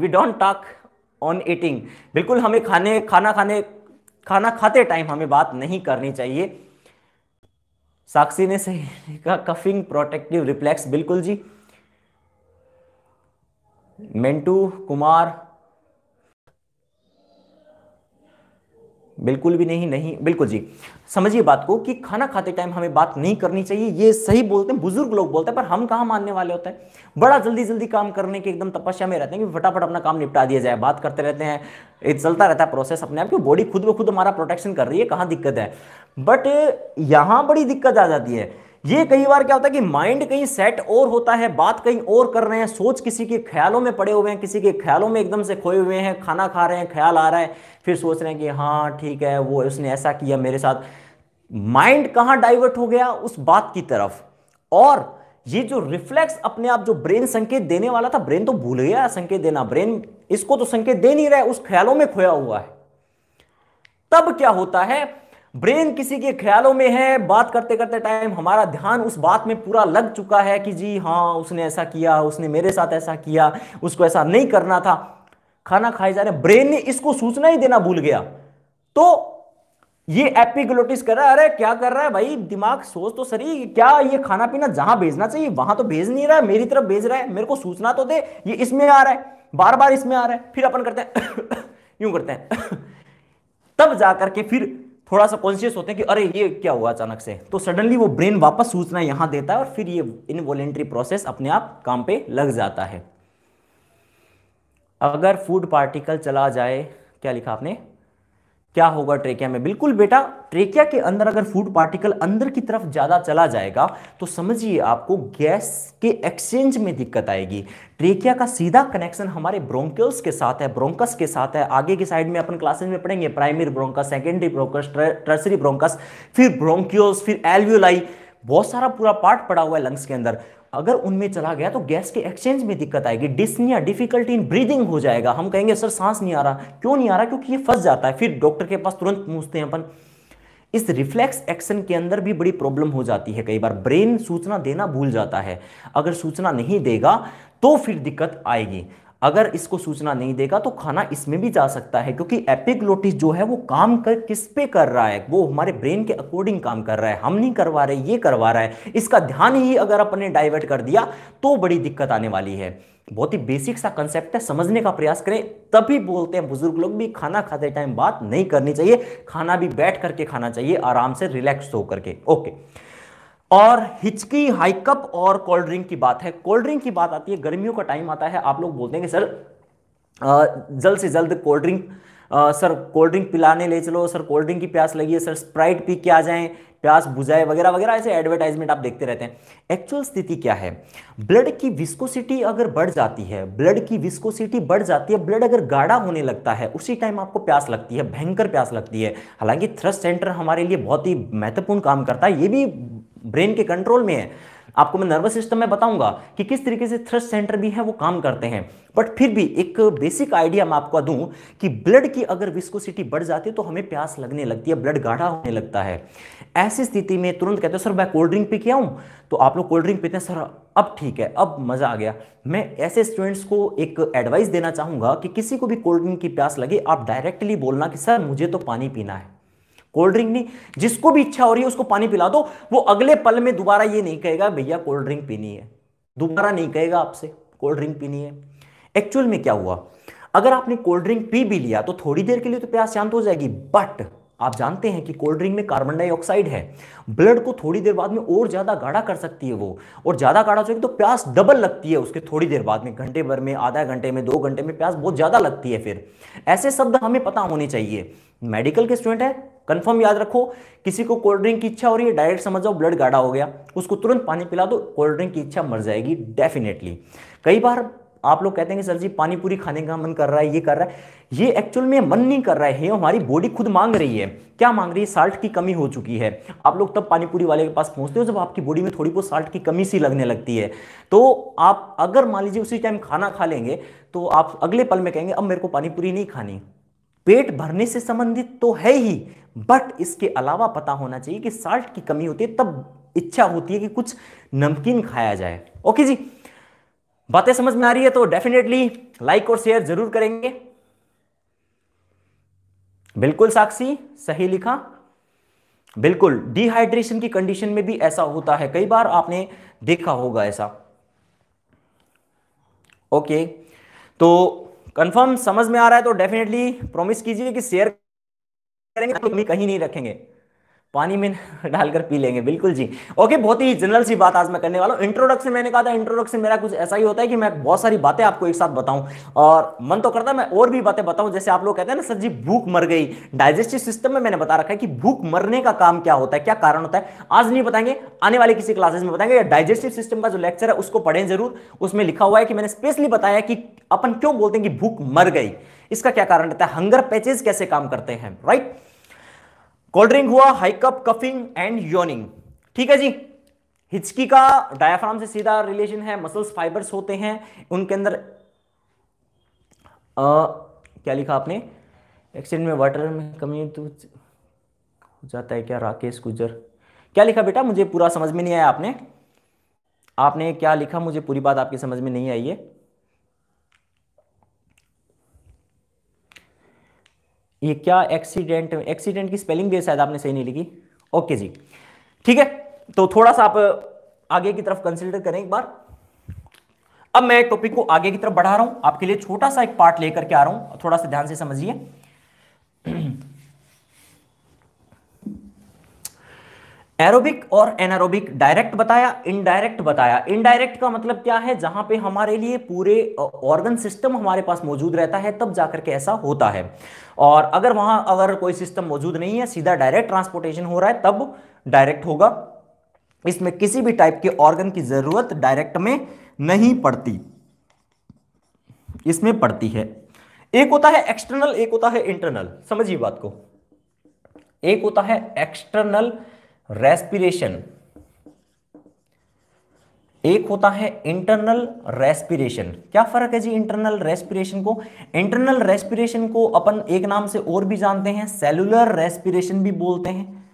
we don't talk on eating बिल्कुल हमें खाने खाना खाने खाना खाते टाइम हमें बात नहीं करनी चाहिए साक्षी ने सही कहा कफिंग प्रोटेक्टिव रिफ्लेक्स बिल्कुल जी मेंटू कुमार बिल्कुल भी नहीं नहीं बिल्कुल जी समझिए बात को कि खाना खाते टाइम हमें बात नहीं करनी चाहिए ये सही बोलते हैं बुजुर्ग लोग बोलते हैं पर हम कहाँ मानने वाले होते हैं बड़ा जल्दी जल्दी काम करने के एकदम तपस्या में रहते हैं कि फटाफट अपना काम निपटा दिया जाए बात करते रहते हैं ये चलता रहता है प्रोसेस अपने आप की बॉडी खुद ब खुद हमारा प्रोटेक्शन कर रही है कहाँ दिक्कत है बट यहाँ बड़ी दिक्कत आ जाती है ये कई बार क्या होता है कि माइंड कहीं सेट और होता है बात कहीं और कर रहे हैं सोच किसी के ख्यालों में पड़े हुए हैं किसी के ख्यालों में एकदम से खोए हुए हैं खाना खा रहे हैं ख्याल आ रहा है फिर सोच रहे हैं कि हाँ ठीक है वो उसने ऐसा किया मेरे साथ माइंड कहाँ डाइवर्ट हो गया उस बात की तरफ और ये जो रिफ्लेक्स अपने आप जो ब्रेन संकेत देने वाला था ब्रेन तो भूल गया संकेत देना ब्रेन इसको तो संकेत दे नहीं रहा है उस ख्यालों में खोया हुआ है तब क्या होता है ब्रेन किसी के ख्यालों में है बात करते करते टाइम हमारा ध्यान उस बात में पूरा लग चुका है कि जी हाँ उसने ऐसा किया उसने मेरे साथ ऐसा किया उसको ऐसा नहीं करना था खाना खाए जा रहे ब्रेन ने इसको सूचना ही देना भूल गया तो ये एपिग्लोटिस कर रहा है अरे क्या कर रहा है भाई दिमाग सोच तो सही क्या ये खाना पीना जहां भेजना चाहिए वहां तो भेज नहीं रहा है मेरी तरफ भेज रहा है मेरे को सूचना तो दे ये इसमें आ रहा है बार बार इसमें आ रहा है फिर अपन करते हैं (coughs) यूं करते हैं (coughs) तब जाकर के फिर थोड़ा सा कॉन्शियस होते हैं कि अरे ये क्या हुआ अचानक से तो सडनली वो ब्रेन वापस सूचना यहां देता है और फिर ये इनवॉलेंट्री प्रोसेस अपने आप काम पे लग जाता है अगर फूड पार्टिकल चला जाए क्या लिखा आपने क्या होगा ट्रेकिया में बिल्कुल बेटा ट्रेकिया के अंदर अगर फूड पार्टिकल अंदर की तरफ ज़्यादा चला जाएगा तो समझिए आपको गैस के एक्सचेंज में दिक्कत आएगी ट्रेकिया का सीधा कनेक्शन हमारे ब्रोंकल्स के साथ है ब्रोंकस के साथ है आगे की साइड में अपन क्लासेस में पढ़ेंगे primary bronchus secondary bronchus tertiary bronchus फिर ब्रोंक्योस फिर एल्व्यूलाई बहुत सारा पूरा पार्ट पड़ा हुआ है लंग्स के अंदर अगर उनमें चला गया तो गैस के एक्सचेंज में दिक्कत आएगी डिस्निया डिफिकल्टी इन ब्रीदिंग हो जाएगा हम कहेंगे सर सांस नहीं आ रहा क्यों नहीं आ रहा क्योंकि ये फंस जाता है फिर डॉक्टर के पास तुरंत पूछते हैं अपन इस रिफ्लेक्स एक्शन के अंदर भी बड़ी प्रॉब्लम हो जाती है कई बार ब्रेन सूचना देना भूल जाता है अगर सूचना नहीं देगा तो फिर दिक्कत आएगी अगर इसको सूचना नहीं देगा तो खाना इसमें भी जा सकता है क्योंकि एपिग्लोटिस जो है वो काम कर किस पे कर रहा है वो हमारे ब्रेन के अकॉर्डिंग काम कर रहा है हम नहीं करवा रहे ये करवा रहा है इसका ध्यान ही अगर अपने डाइवर्ट कर दिया तो बड़ी दिक्कत आने वाली है बहुत ही बेसिक सा कंसेप्ट है समझने का प्रयास करें तभी बोलते हैं बुजुर्ग लोग भी खाना खाते टाइम बात नहीं करनी चाहिए खाना भी बैठ करके खाना चाहिए आराम से रिलैक्स होकर के ओके और हिचकी हाइकअप और कोल्ड ड्रिंक की बात है कोल्ड ड्रिंक की बात आती है गर्मियों का टाइम आता है आप लोग बोलते हैं कि सर जल्द से जल्द cold drink sir cold drink पिलाने ले चलो सर कोल्ड ड्रिंक की प्यास लगी है सर स्प्राइट पी के आ जाएं प्यास बुझाए वगैरह वगैरह ऐसे एडवर्टाइजमेंट आप देखते रहते हैं एक्चुअल स्थिति क्या है ब्लड की विस्कोसिटी अगर बढ़ जाती है ब्लड की विस्कोसिटी बढ़ जाती है ब्लड अगर गाढ़ा होने लगता है उसी टाइम आपको प्यास लगती है भयंकर प्यास लगती है हालांकि थ्रस्ट सेंटर हमारे लिए बहुत ही महत्वपूर्ण काम करता है ये भी ब्रेन के कंट्रोल में है आपको मैं नर्वस सिस्टम में बताऊंगा कि किस तरीके से थ्रस्ट सेंटर भी है वो काम करते हैं बट फिर भी एक बेसिक आइडिया मैं आपको दूं कि ब्लड की अगर विस्कोसिटी बढ़ जाती है तो हमें प्यास लगने लगती है ब्लड गाढ़ा होने लगता है ऐसी स्थिति में तुरंत कहते हैं सर मैं कोल्ड ड्रिंक पी के आऊं तो आप लोग कोल्ड ड्रिंक पीते हैं सर अब ठीक है अब मज़ा आ गया मैं ऐसे स्टूडेंट्स को एक एडवाइस देना चाहूंगा कि किसी को भी कोल्ड ड्रिंक की प्यास लगे आप डायरेक्टली बोलना कि सर मुझे तो पानी पीना है कोल्ड ड्रिंक नहीं जिसको भी इच्छा हो रही है उसको पानी पिला दो वो अगले पल में दोबारा ये नहीं कहेगा भैया कोल्ड ड्रिंक पीनी है दोबारा नहीं कहेगा आपसे कोल्ड ड्रिंक पीनी है एक्चुअल में क्या हुआ अगर आपने कोल्ड ड्रिंक पी भी लिया तो थोड़ी देर के लिए तो प्यास शांत हो जाएगी बट आप जानते हैं कि कोल्ड ड्रिंक में कार्बन डाइऑक्साइड है ब्लड को थोड़ी देर बाद में और ज़्यादा गाढ़ा कर सकती है वो और ज़्यादा गाढ़ा जाएगी तो प्यास डबल लगती है उसके थोड़ी देर बाद में घंटे भर में आधा घंटे में दो घंटे में प्यास बहुत ज़्यादा लगती है फिर ऐसे शब्द हमें पता होने चाहिए मेडिकल के स्टूडेंट है कंफर्म याद रखो किसी को कोल्ड ड्रिंक की इच्छा हो रही है डायरेक्ट समझ जाओ ब्लड गाढ़ा हो गया उसको तुरंत पानी पिला दो कोल्ड ड्रिंक की इच्छा मर जाएगी डेफिनेटली कई बार आप लोग कहते हैं कि सर जी पानी पूरी खाने का मन कर रहा है ये कर रहा है ये एक्चुअल में मन नहीं कर रहा है ये हमारी बॉडी खुद मांग रही है क्या मांग रही है साल्ट की कमी हो चुकी है आप लोग तब पानी पूरी वाले के पास पहुंचते हो जब आपकी बॉडी में थोड़ी बहुत साल्ट की कमी सी लगने लगती है तो आप अगर मान लीजिए उसी टाइम खाना खा लेंगे तो आप अगले पल में कहेंगे अब मेरे को पानी पूरी नहीं खानी पेट भरने से संबंधित तो है ही बट इसके अलावा पता होना चाहिए कि साल्ट की कमी होती है तब इच्छा होती है कि कुछ नमकीन खाया जाए ओके जी बातें समझ में आ रही है तो डेफिनेटली लाइक और शेयर जरूर करेंगे बिल्कुल साक्षी सही लिखा बिल्कुल डिहाइड्रेशन की कंडीशन में भी ऐसा होता है कई बार आपने देखा होगा ऐसा ओके तो कंफर्म समझ में आ रहा है तो डेफिनेटली प्रॉमिस कीजिए कि शेयर करेंगे कहीं नहीं रखेंगे पानी में (laughs) डालकर पी लेंगे बिल्कुल जी ओके बहुत ही जनरल सी बात आज मैं करने वाला हूँ इंट्रोडक्शन मैंने कहा था इंट्रोडक्शन मेरा कुछ ऐसा ही होता है कि मैं बहुत सारी बातें आपको एक साथ बताऊं और मन तो करता है मैं और भी बातें बताऊं जैसे आप लोग कहते हैं ना सर जी भूख मर गई डाइजेस्टिव सिस्टम में मैंने बता रखा है कि भूख मरने का काम क्या होता है क्या कारण होता है आज नहीं बताएंगे आने वाले किसी क्लासेस में बताएंगे डाइजेस्टिव सिस्टम का जो लेक्चर है उसको पढ़ें जरूर उसमें लिखा हुआ है कि मैंने स्पेशली बताया कि अपन क्यों बोलते हैं कि भूख मर गई इसका क्या कारण रहता है हंगर पैचेज कैसे काम करते हैं राइट कोल्ड ड्रिंक हुआ हाइकअप कफिंग एंड योनिंग ठीक है जी हिचकी का डायाफ्राम से सीधा रिलेशन है मसल्स फाइबर्स होते हैं उनके अंदर आ, क्या लिखा आपने एक्सीडेंट में वाटर में कमी तो हो जाता है क्या राकेश गुजर क्या लिखा बेटा मुझे पूरा समझ में नहीं आया आपने आपने क्या लिखा मुझे पूरी बात आपकी समझ में नहीं आई है ये क्या एक्सीडेंट एक्सीडेंट की स्पेलिंग भी शायद आपने सही नहीं लिखी ओके जी ठीक है तो थोड़ा सा आप आगे की तरफ कंसिडर करें एक बार अब मैं टॉपिक को आगे की तरफ बढ़ा रहा हूं आपके लिए छोटा सा एक पार्ट लेकर के आ रहा हूं थोड़ा सा ध्यान से समझिए (clears throat) एरोबिक और एनारोबिक डायरेक्ट बताया इनडायरेक्ट बताया इनडायरेक्ट का मतलब क्या है जहां पे हमारे लिए पूरे ऑर्गन सिस्टम हमारे पास मौजूद रहता है तब जाकर के ऐसा होता है और अगर वहां अगर कोई सिस्टम मौजूद नहीं है सीधा डायरेक्ट ट्रांसपोर्टेशन हो रहा है तब डायरेक्ट होगा इसमें किसी भी टाइप के ऑर्गन की जरूरत डायरेक्ट में नहीं पड़ती इसमें पड़ती है एक होता है एक्सटर्नल एक होता है इंटरनल समझिए बात को एक होता है एक्सटर्नल रेस्पिरेशन एक होता है इंटरनल रेस्पिरेशन क्या फर्क है जी इंटरनल रेस्पिरेशन को इंटरनल रेस्पिरेशन को अपन एक नाम से और भी जानते हैं सेलुलर रेस्पिरेशन भी बोलते हैं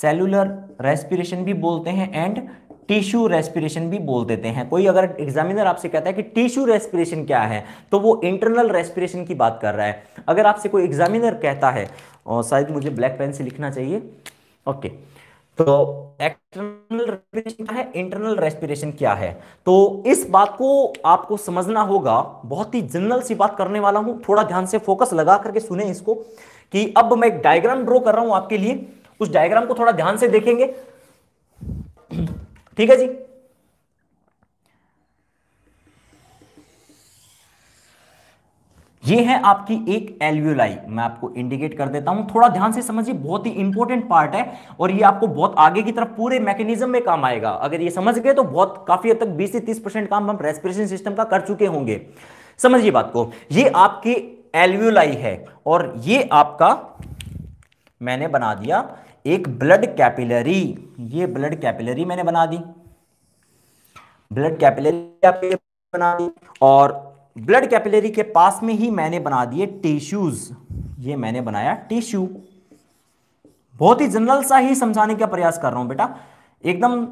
सेलुलर रेस्पिरेशन भी बोलते हैं एंड टिश्यू रेस्पिरेशन भी बोल देते हैं कोई अगर एग्जामिनर आपसे कहता है कि टिश्यू रेस्पिरेशन क्या है तो वो इंटरनल रेस्पिरेशन की बात कर रहा है अगर आपसे कोई एग्जामिनर कहता है और शायद मुझे ब्लैक पेन से लिखना चाहिए ओके okay. तो एक्सटर्नल रेस्पिरेशन क्या है इंटरनल रेस्पिरेशन क्या है तो इस बात को आपको समझना होगा बहुत ही जनरल सी बात करने वाला हूं थोड़ा ध्यान से फोकस लगा करके सुने इसको कि अब मैं एक डायग्राम ड्रॉ कर रहा हूं आपके लिए उस डायग्राम को थोड़ा ध्यान से देखेंगे ठीक है जी ये है आपकी एक एल्वियोलाई मैं आपको इंडिकेट कर देता हूं थोड़ा ध्यान से समझिए बहुत ही इंपॉर्टेंट पार्ट है और ये आपको बहुत आगे की तरफ पूरे मैकेनिज्म में काम आएगा अगर ये समझ गए तो बहुत काफी हद तक 20 से 30 परसेंट काम हम रेस्पिरेशन सिस्टम का कर चुके होंगे समझिए बात को ये आपके एल्वियोलाई है और ये आपका मैंने बना दिया एक ब्लड कैपिलरी ये ब्लड कैपिलरी मैंने बना दी ब्लड कैपिलरी आपके बना दी और ब्लड कैपिलरी के पास में ही मैंने बना दिए टिश्यूज ये मैंने बनाया टिश्यू बहुत ही जनरल सा ही समझाने का प्रयास कर रहा हूं बेटा एकदम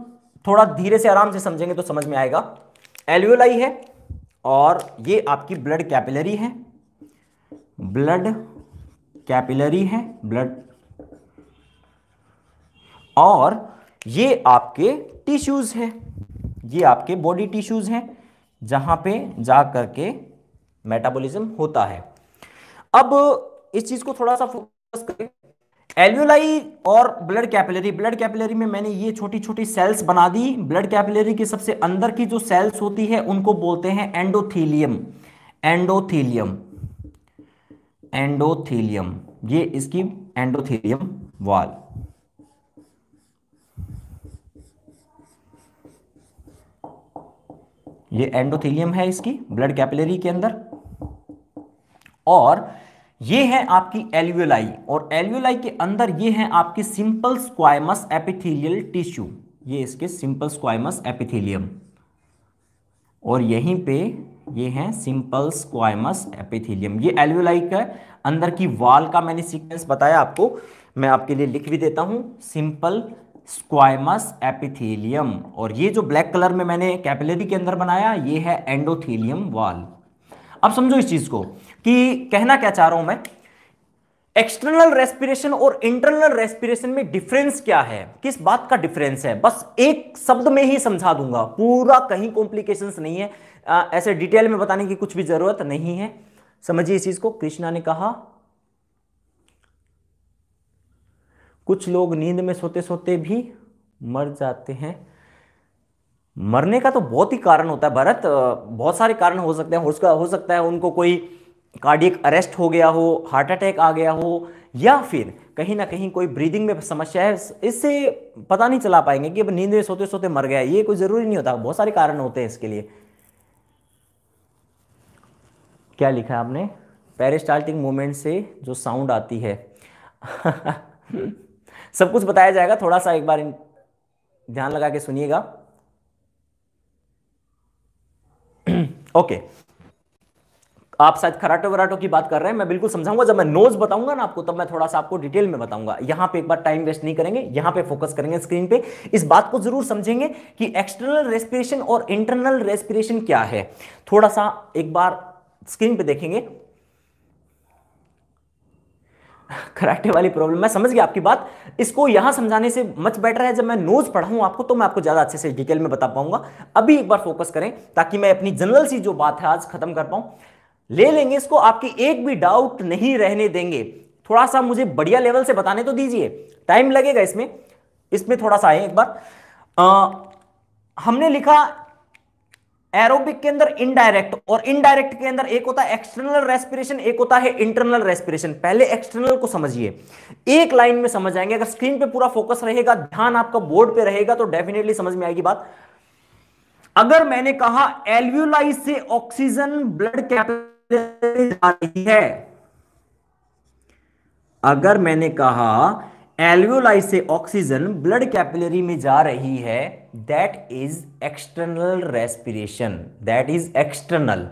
थोड़ा धीरे से आराम से समझेंगे तो समझ में आएगा एल्वियोलाई है और ये आपकी ब्लड कैपिलरी है ब्लड कैपिलरी है ब्लड और ये आपके टिश्यूज है ये आपके बॉडी टिश्यूज हैं जहां पे जा करके मेटाबॉलिज्म होता है अब इस चीज को थोड़ा सा फोकस करें एल्वियोलाई और ब्लड कैपिलरी ब्लड कैपिलरी में मैंने ये छोटी छोटी सेल्स बना दी ब्लड कैपिलरी के सबसे अंदर की जो सेल्स होती है उनको बोलते हैं एंडोथीलियम एंडोथीलियम एंडोथीलियम ये इसकी एंडोथीलियम वाल ये एंडोथीलियम है इसकी ब्लड कैपिलरी के अंदर और ये है आपकी एल्यूलाई और एल्यूलाई के अंदर ये है आपकी सिंपल स्क्वायमस एपिथेलियल टिश्यू ये इसके सिंपल स्क्वायमस एपिथेलियम और यहीं पे ये है सिंपल स्क्वायमस एपिथेलियम ये एल्यूलाई का अंदर की वाल का मैंने सीक्वेंस बताया आपको मैं आपके लिए लिख भी देता हूं सिंपल स्क्वाइमस एपिथेलियम और ये जो ब्लैक कलर में मैंने कैपिलरी के अंदर बनाया ये है एंडोथेलियम वाल अब समझो इस चीज को कि कहना क्या चाह रहा हूं मैं एक्सटर्नल रेस्पिरेशन और इंटरनल रेस्पिरेशन में डिफरेंस क्या है किस बात का डिफरेंस है बस एक शब्द में ही समझा दूंगा पूरा कहीं कॉम्प्लिकेशंस नहीं है आ, ऐसे डिटेल में बताने की कुछ भी जरूरत नहीं है समझिए इस चीज को कृष्णा ने कहा कुछ लोग नींद में सोते सोते भी मर जाते हैं मरने का तो बहुत ही कारण होता है भरत बहुत सारे कारण हो सकते हैं उसका हो सकता है उनको कोई कार्डियक अरेस्ट हो गया हो हार्ट अटैक आ गया हो या फिर कहीं ना कहीं कोई ब्रीदिंग में समस्या है इससे पता नहीं चला पाएंगे कि अब नींद में सोते सोते मर गया ये कोई ज़रूरी नहीं होता बहुत सारे कारण होते हैं इसके लिए क्या लिखा है आपने पेरिस्टाल्टिक मूवमेंट से जो साउंड आती है (laughs) सब कुछ बताया जाएगा थोड़ा सा एक बार ध्यान लगा के सुनिएगा (clears throat) ओके आप शायद खराटो वराटो की बात कर रहे हैं मैं बिल्कुल समझाऊंगा जब मैं नोज बताऊंगा ना आपको तब मैं थोड़ा सा आपको डिटेल में बताऊंगा यहां पे एक बार टाइम वेस्ट नहीं करेंगे यहां पे फोकस करेंगे स्क्रीन पे इस बात को जरूर समझेंगे कि एक्सटर्नल रेस्पिरेशन और इंटरनल रेस्पिरेशन क्या है थोड़ा सा एक बार स्क्रीन पे देखेंगे कराटे वाली प्रॉब्लम मैं समझ गया आपकी बात इसको यहां समझाने से मच बेटर है जब मैं नोज पढ़ाऊं आपको तो मैं आपको ज़्यादा अच्छे से डिटेल में बता पाऊंगा अभी एक बार फोकस करें ताकि मैं अपनी जनरल सी जो बात है आज खत्म कर पाऊं ले लेंगे इसको आपकी एक भी डाउट नहीं रहने देंगे थोड़ा सा मुझे बढ़िया लेवल से बताने तो दीजिए टाइम लगेगा इसमें इसमें थोड़ा सा आए एक बार आ, हमने लिखा एरोबिक के अंदर इनडायरेक्ट और इनडायरेक्ट के अंदर एक होता है एक्सटर्नल रेस्पिरेशन एक होता है इंटरनल रेस्पिरेशन पहले एक्सटर्नल को समझिए एक लाइन में समझ आएंगे अगर स्क्रीन पे पूरा फोकस रहेगा ध्यान आपका बोर्ड पे रहेगा तो डेफिनेटली समझ में आएगी बात अगर मैंने कहा एल्व्यूलाइज से ऑक्सीजन ब्लड कैपिलरी जा रही है अगर मैंने कहा एल्वियोलाई से ऑक्सीजन ब्लड कैपिलरी में जा रही है that is external respiration that is external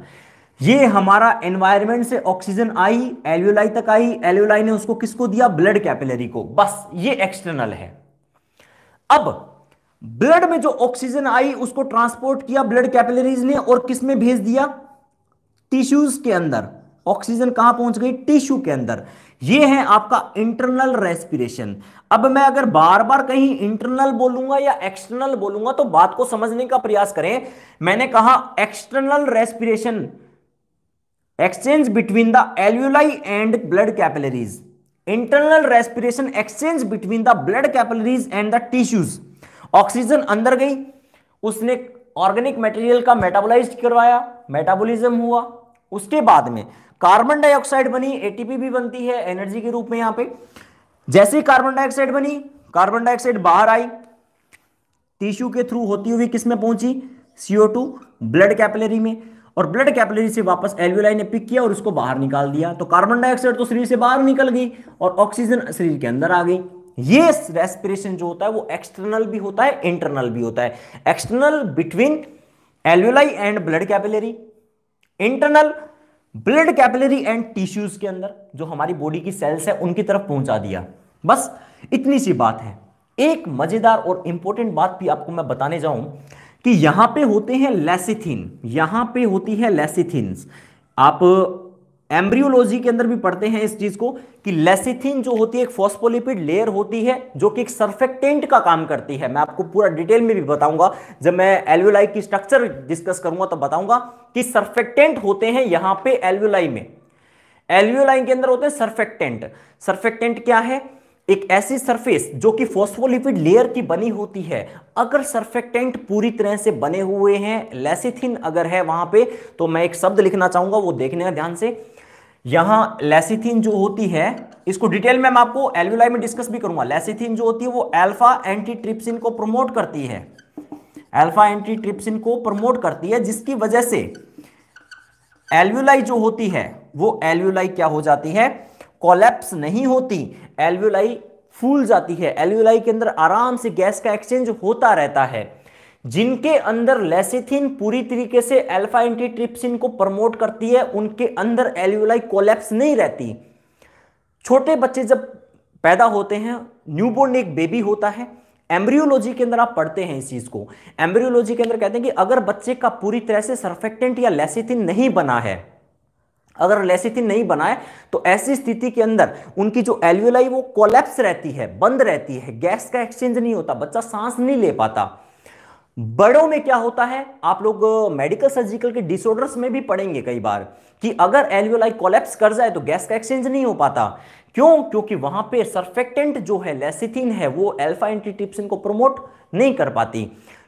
ये हमारा एनवायरमेंट से ऑक्सीजन आई एल्वियोलाई तक आई एल्वियोलाई ने उसको किसको दिया ब्लड कैपिलरी को बस ये एक्सटर्नल है अब ब्लड में जो ऑक्सीजन आई उसको ट्रांसपोर्ट किया ब्लड कैपिलरीज ने और किस में भेज दिया टिश्यूज के अंदर ऑक्सीजन कहां पहुंच गई टिश्यू के अंदर ये है आपका इंटरनल रेस्पिरेशन अब मैं अगर बार बार कहीं इंटरनल बोलूंगा या एक्सटर्नल बोलूंगा तो बात को समझने का प्रयास करें मैंने कहा external respiration exchange between the alveoli and blood capillaries internal respiration exchange between the blood capillaries and the tissues oxygen अंदर गई उसने ऑर्गेनिक मटेरियल का मेटाबोलाइज करवाया मेटाबोलिज्म हुआ उसके बाद में कार्बन डाइऑक्साइड बनी एटीपी भी बनती है एनर्जी के रूप में यहां पे जैसे ही कार्बन डाइऑक्साइड बनी कार्बन डाइऑक्साइड बाहर आई टिश्यू के थ्रू होती हुई किस में पहुंची सीओ टू ब्लड कैपिलरी में और ब्लड कैपिलरी से वापस एल्विलाई ने पिक किया और उसको बाहर निकाल दिया तो कार्बन डाइऑक्साइड तो शरीर से बाहर निकल गई और ऑक्सीजन शरीर के अंदर आ गई ये रेस्पिरेशन जो होता है वो एक्सटर्नल भी होता है इंटरनल भी होता है external between alveoli and blood capillary internal blood capillary and tissues के अंदर जो हमारी बॉडी की सेल्स है उनकी तरफ पहुंचा दिया बस इतनी सी बात है एक मजेदार और इंपॉर्टेंट बात भी आपको मैं बताने जाऊं कि यहां पे होते हैं लेसिथिन यहां पे होती है लेसिथिन आप एम्ब्रियोलॉजी के अंदर भी पढ़ते हैं इस चीज को कि लेसिथिन जो होती है एक फॉस्फोलिपिड लेयर होती है जो कि एक सर्फेक्टेंट का काम करती है मैं आपको पूरा डिटेल में भी बताऊंगा जब मैं एल्वोलाई की स्ट्रक्चर डिस्कस करूंगा तब तो बताऊंगा कि सर्फेक्टेंट होते हैं यहां पे एल्वोलाई में एल्वोलाई के अंदर होते हैं सर्फेक्टेंट सर्फेक्टेंट क्या है एक ऐसी सरफेस जो कि फोस्फोलिपिड लेयर की बनी होती है अगर सरफेक्टेंट पूरी तरह से बने हुए हैं लेसिथिन अगर है वहां पे तो मैं एक शब्द लिखना चाहूंगा वो देखने का ध्यान से यहां लेसिथिन जो होती है इसको डिटेल में मैं आपको एल्विलाई में डिस्कस भी करूंगा लेसिथिन जो होती है वो एल्फा एंटी ट्रिप्सिन को प्रमोट करती है एल्फा एंटी ट्रिप्सिन को प्रमोट करती है जिसकी वजह से एल्व्यूलाई जो होती है वो एल्व्यूलाई क्या हो जाती है कोलेप्स नहीं होती एल्वियोलाई फूल जाती है एल्वियोलाई के अंदर आराम से गैस का एक्सचेंज होता रहता है जिनके अंदर लेसिथिन पूरी तरीके से अल्फा एंटीट्रिप्सिन को प्रमोट करती है उनके अंदर एल्वियोलाई कोलेप्स नहीं रहती छोटे बच्चे जब पैदा होते हैं न्यूबोर्न एक बेबी होता है एम्ब्रियोलॉजी के अंदर आप पढ़ते हैं इस चीज को एम्ब्रियोलॉजी के अंदर कहते हैं कि अगर बच्चे का पूरी तरह से सरफेक्टेंट या लेसिथिन नहीं बना है अगर लेसिथिन नहीं बनाए तो ऐसी स्थिति के अंदर उनकी जो एल्वियोलाई वो कोलेप्स रहती है बंद रहती है गैस का एक्सचेंज नहीं होता बच्चा सांस नहीं ले पाता बड़ों में क्या होता है आप लोग मेडिकल सर्जिकल के डिसऑर्डर्स में भी पढ़ेंगे कई बार कि अगर एल्वियोलाई कोलेप्स कर जाए तो गैस का एक्सचेंज नहीं हो पाता क्यों क्योंकि वहां पे सरफेक्टेंट जो है लेसिथिन है वो एल्फा एंटीटिप्सिन को प्रमोट नहीं कर पाती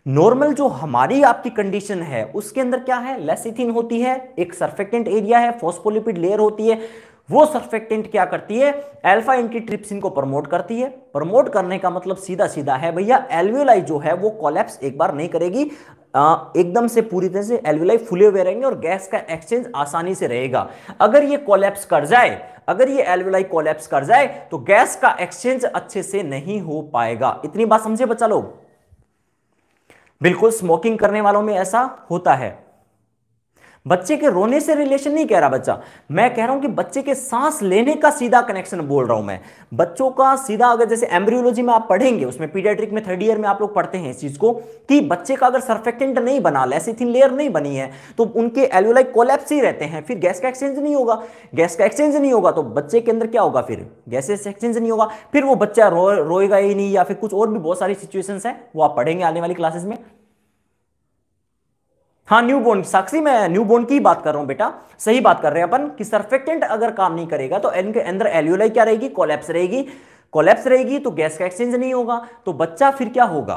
नॉर्मल जो हमारी आपकी कंडीशन है उसके अंदर क्या है लेसिथिन होती है एक सर्फेक्टेंट एरिया है फोस्पोलिपिड लेयर होती है वो सर्फेक्टेंट क्या करती है एल्फा एंटीट्रिप्सिन को प्रमोट करती है प्रमोट करने का मतलब सीधा सीधा है भैया एल्वियोलाई जो है वो कोलैप्स एक बार नहीं करेगी एकदम से पूरी तरह से एल्वियोलाई फुले हुए रहेंगे और गैस का एक्सचेंज आसानी से रहेगा अगर ये कोलैप्स कर जाए अगर ये एल्वियोलाई कोलेप्स कर जाए तो गैस का एक्सचेंज अच्छे से नहीं हो पाएगा इतनी बात समझे बच्चा लोग बिल्कुल स्मोकिंग करने वालों में ऐसा होता है बच्चे के रोने से रिलेशन नहीं कह रहा बच्चा मैं कह रहा हूं कि बच्चे के सांस लेने का सीधा कनेक्शन बोल रहा हूं मैं बच्चों का सीधा अगर जैसे एम्ब्रियोलॉजी में आप पढ़ेंगे उसमें पीडियाट्रिक में थर्ड ईयर में आप लोग पढ़ते हैं इस चीज को कि बच्चे का अगर सर्फेक्टेंट नहीं बना थी लेयर नहीं बनी है तो उनके एल्यूलाई कोलेप्स ही रहते हैं फिर गैस का एक्सचेंज नहीं होगा गैस का एक्सचेंज नहीं होगा तो बच्चे के अंदर क्या होगा फिर गैसेस एक्सचेंज नहीं होगा फिर वो बच्चा रोएगा ही नहीं या फिर कुछ और भी बहुत सारी सिचुएशन है वो आप पढ़ेंगे आने वाली क्लासेस में हाँ न्यू बोर्न साक्षी मैं न्यू बोर्न की बात कर रहा हूँ बेटा सही बात कर रहे हैं अपन कि सर्फेक्टेंट अगर काम नहीं करेगा तो इनके अंदर एल्यूलाई क्या रहेगी कोलेप्स रहेगी कोलेप्स रहेगी तो गैस का एक्सचेंज नहीं होगा तो बच्चा फिर क्या होगा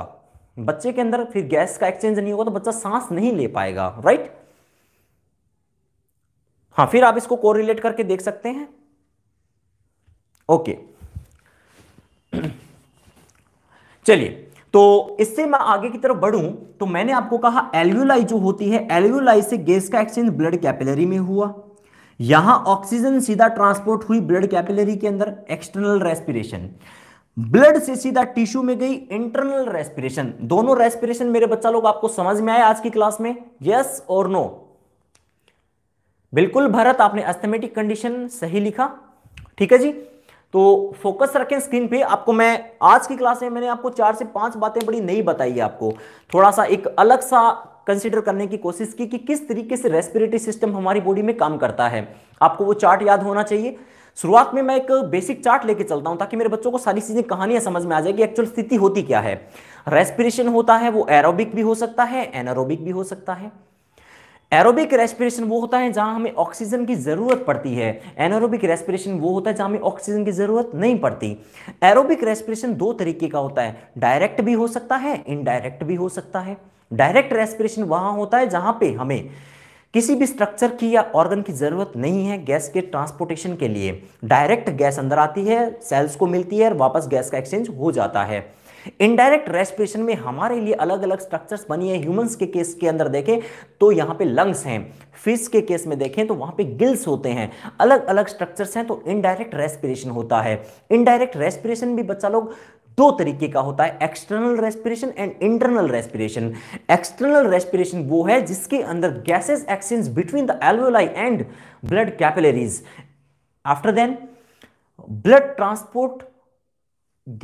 बच्चे के अंदर फिर गैस का एक्सचेंज नहीं होगा तो बच्चा सांस नहीं ले पाएगा राइट हाँ फिर आप इसको कोरिलेट करके देख सकते हैं ओके (clears throat) चलिए तो इससे मैं आगे की तरफ बढ़ूं तो मैंने आपको कहा एल्यूलाई जो होती है एल्यूलाई से गैस का एक्सचेंज ब्लड कैपिलरी में हुआ यहां ऑक्सीजन सीधा ट्रांसपोर्ट हुई ब्लड कैपिलरी के अंदर एक्सटर्नल रेस्पिरेशन ब्लड से सीधा टिश्यू में गई इंटरनल रेस्पिरेशन दोनों रेस्पिरेशन मेरे बच्चा लोग आपको समझ में आए आज की क्लास में यस और नो बिल्कुल भरत आपने एस्थेमेटिक कंडीशन सही लिखा ठीक है जी तो फोकस रखें स्क्रीन पे आपको मैं आज की क्लास में मैंने आपको चार से पांच बातें बड़ी नई बताई है आपको थोड़ा सा एक अलग सा कंसिडर करने की कोशिश की कि किस तरीके से रेस्पिरेटरी सिस्टम हमारी बॉडी में काम करता है आपको वो चार्ट याद होना चाहिए शुरुआत में मैं एक बेसिक चार्ट लेके चलता हूं ताकि मेरे बच्चों को सारी चीजें कहानियां समझ में आ जाएगी एक्चुअल स्थिति होती क्या है रेस्पिरेशन होता है वो एरोबिक भी हो सकता है एनारोबिक भी हो सकता है एरोबिक रेस्पिरेशन वो होता है जहां हमें ऑक्सीजन की ज़रूरत पड़ती है एनोरोबिक रेस्पिरेशन वो होता है जहां हमें ऑक्सीजन की ज़रूरत नहीं पड़ती एरोबिक रेस्पिरेशन दो तरीके का होता है डायरेक्ट भी हो सकता है इनडायरेक्ट भी हो सकता है डायरेक्ट रेस्पिरेशन वहां होता है जहां पे हमें किसी भी स्ट्रक्चर की या ऑर्गन की ज़रूरत नहीं है गैस के ट्रांसपोर्टेशन के लिए डायरेक्ट गैस अंदर आती है सेल्स को मिलती है और वापस गैस का एक्सचेंज हो जाता है इनडायरेक्ट रेस्पिरेशन में हमारे लिए अलग अलग स्ट्रक्चर्स बनी है ह्यूमंस के केस के अंदर देखें तो यहां पे लंग्स हैं फिश के केस में देखें तो वहां पे गिल्स होते हैं अलग अलग स्ट्रक्चर्स हैं तो इनडायरेक्ट रेस्पिरेशन होता है इनडायरेक्ट रेस्पिरेशन भी बच्चा लोग दो तरीके का होता है external respiration and internal respiration external respiration वो है जिसके अंदर gases exchange between the alveoli and blood capillaries after then blood transport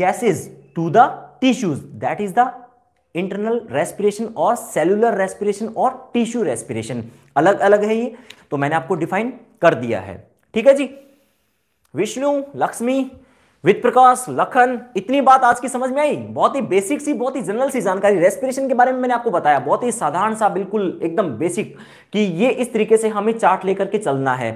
gases to the tissues that is the internal respiration और सेलुलर रेस्पिरेशन और टिश्यू रेस्पिरेशन अलग अलग है ये तो मैंने आपको डिफाइन कर दिया है ठीक है जी विष्णु लक्ष्मी विद प्रकाश लखन इतनी बात आज की समझ में आई बहुत ही बेसिक सी बहुत ही जनरल सी जानकारी रेस्पिरेशन के बारे में मैंने आपको बताया बहुत ही साधारण सा बिल्कुल एकदम बेसिक कि ये इस तरीके से हमें चार्ट लेकर के चलना है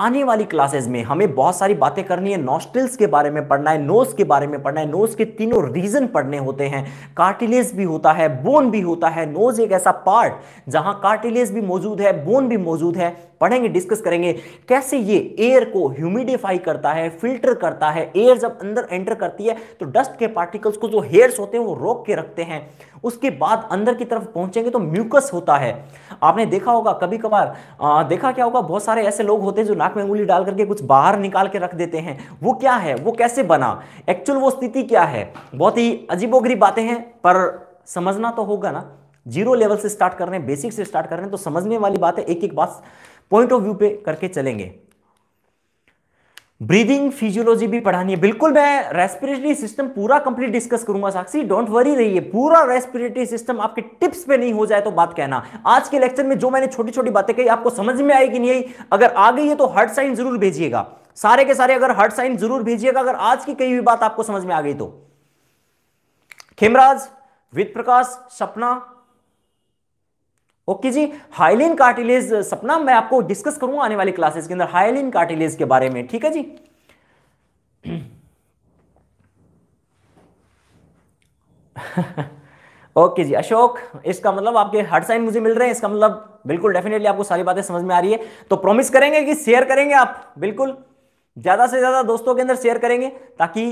आने वाली क्लासेस में हमें बहुत सारी बातें करनी है नोस्टिल्स के बारे में पढ़ना है नोज के बारे में पढ़ना है नोज के तीनों रीजन पढ़ने होते हैं कार्टिलेज भी होता है बोन भी होता है नोज एक ऐसा पार्ट जहां कार्टिलेज भी मौजूद है बोन भी मौजूद है पढ़ेंगे डिस्कस करेंगे कैसे ये एयर को ह्यूमिडिफाई करता है फिल्टर करता है एयर जब अंदर एंटर करती है तो डस्ट के पार्टिकल्स को जो हेयर्स होते हैं वो रोक के रखते हैं उसके बाद अंदर की तरफ पहुंचेंगे तो म्यूकस होता है आपने देखा होगा कभी कभार देखा क्या होगा बहुत सारे ऐसे लोग होते हैं जो नाक में उंगली डाल करके कुछ बाहर निकाल के रख देते हैं वो क्या है वो कैसे बना एक्चुअल वो स्थिति क्या है बहुत ही अजीबोगरीब बातें हैं पर समझना तो होगा ना जीरो लेवल से स्टार्ट कर रहे हैं बेसिक से स्टार्ट कर रहे हैं तो समझने वाली बात है एक एक बात पॉइंट ऑफ व्यू पे करके चलेंगे ब्रीदिंग फिजियोलॉजी भी पढ़ानी है बिल्कुल मैं रेस्पिरेटरी सिस्टम पूरा कंप्लीट डिस्कस करूंगा साक्षी डोंट वरी रहिए पूरा रेस्पिरेटरी सिस्टम आपके टिप्स पे नहीं हो जाए तो बात कहना आज के लेक्चर में जो मैंने छोटी छोटी बातें कही आपको समझ में आएगी नहीं आई अगर आ गई है तो हर्ट साइन जरूर भेजिएगा सारे के सारे अगर हर्ट साइन जरूर भेजिएगा अगर आज की कई भी बात आपको समझ में आ गई तो खेमराज वेद प्रकाश सपना ओके जी हाइलिन कार्टिलेज सपना मैं आपको डिस्कस करूंगा आने वाली क्लासेस के अंदर हाइलिन कार्टिलेज के बारे में ठीक है जी (clears throat) ओके okay जी अशोक इसका मतलब आपके हर साइन मुझे मिल रहे हैं इसका मतलब बिल्कुल डेफिनेटली आपको सारी बातें समझ में आ रही है तो प्रॉमिस करेंगे कि शेयर करेंगे आप बिल्कुल ज्यादा से ज्यादा दोस्तों के अंदर शेयर करेंगे ताकि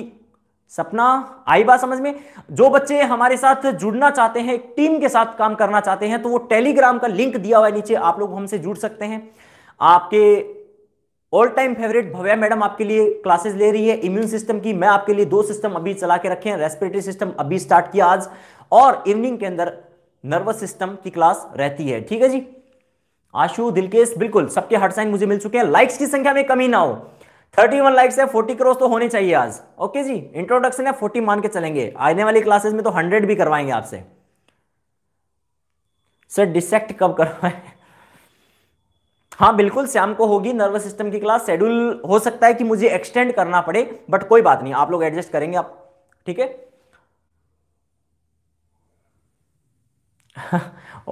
सपना आई बात समझ में जो बच्चे हमारे साथ जुड़ना चाहते हैं टीम के साथ काम करना चाहते हैं तो वो टेलीग्राम का लिंक दिया हुआ है नीचे आप लोग हमसे जुड़ सकते हैं आपके all time favourite Bhavya madam आपके लिए क्लासेस ले रही है इम्यून सिस्टम की मैं आपके लिए दो सिस्टम अभी चला के रखे हैं रेस्पिरेटरी सिस्टम अभी स्टार्ट किया आज और इवनिंग के अंदर नर्वस सिस्टम की क्लास रहती है ठीक है जी आशु दिलकेश बिल्कुल सबके हट साइन मुझे मिल चुके हैं लाइक्स की संख्या में कमी ना हो थर्टी वन लाइक्स है फोर्टी क्रॉस तो होने चाहिए आज ओके जी इंट्रोडक्शन है फोर्टी मान के चलेंगे आने वाली क्लासेस में तो हंड्रेड भी करवाएंगे आपसे सर डिसेक्ट कब करवाए हाँ बिल्कुल शाम को होगी नर्वस सिस्टम की क्लास शेड्यूल हो सकता है कि मुझे एक्सटेंड करना पड़े बट कोई बात नहीं आप लोग एडजस्ट करेंगे आप ठीक है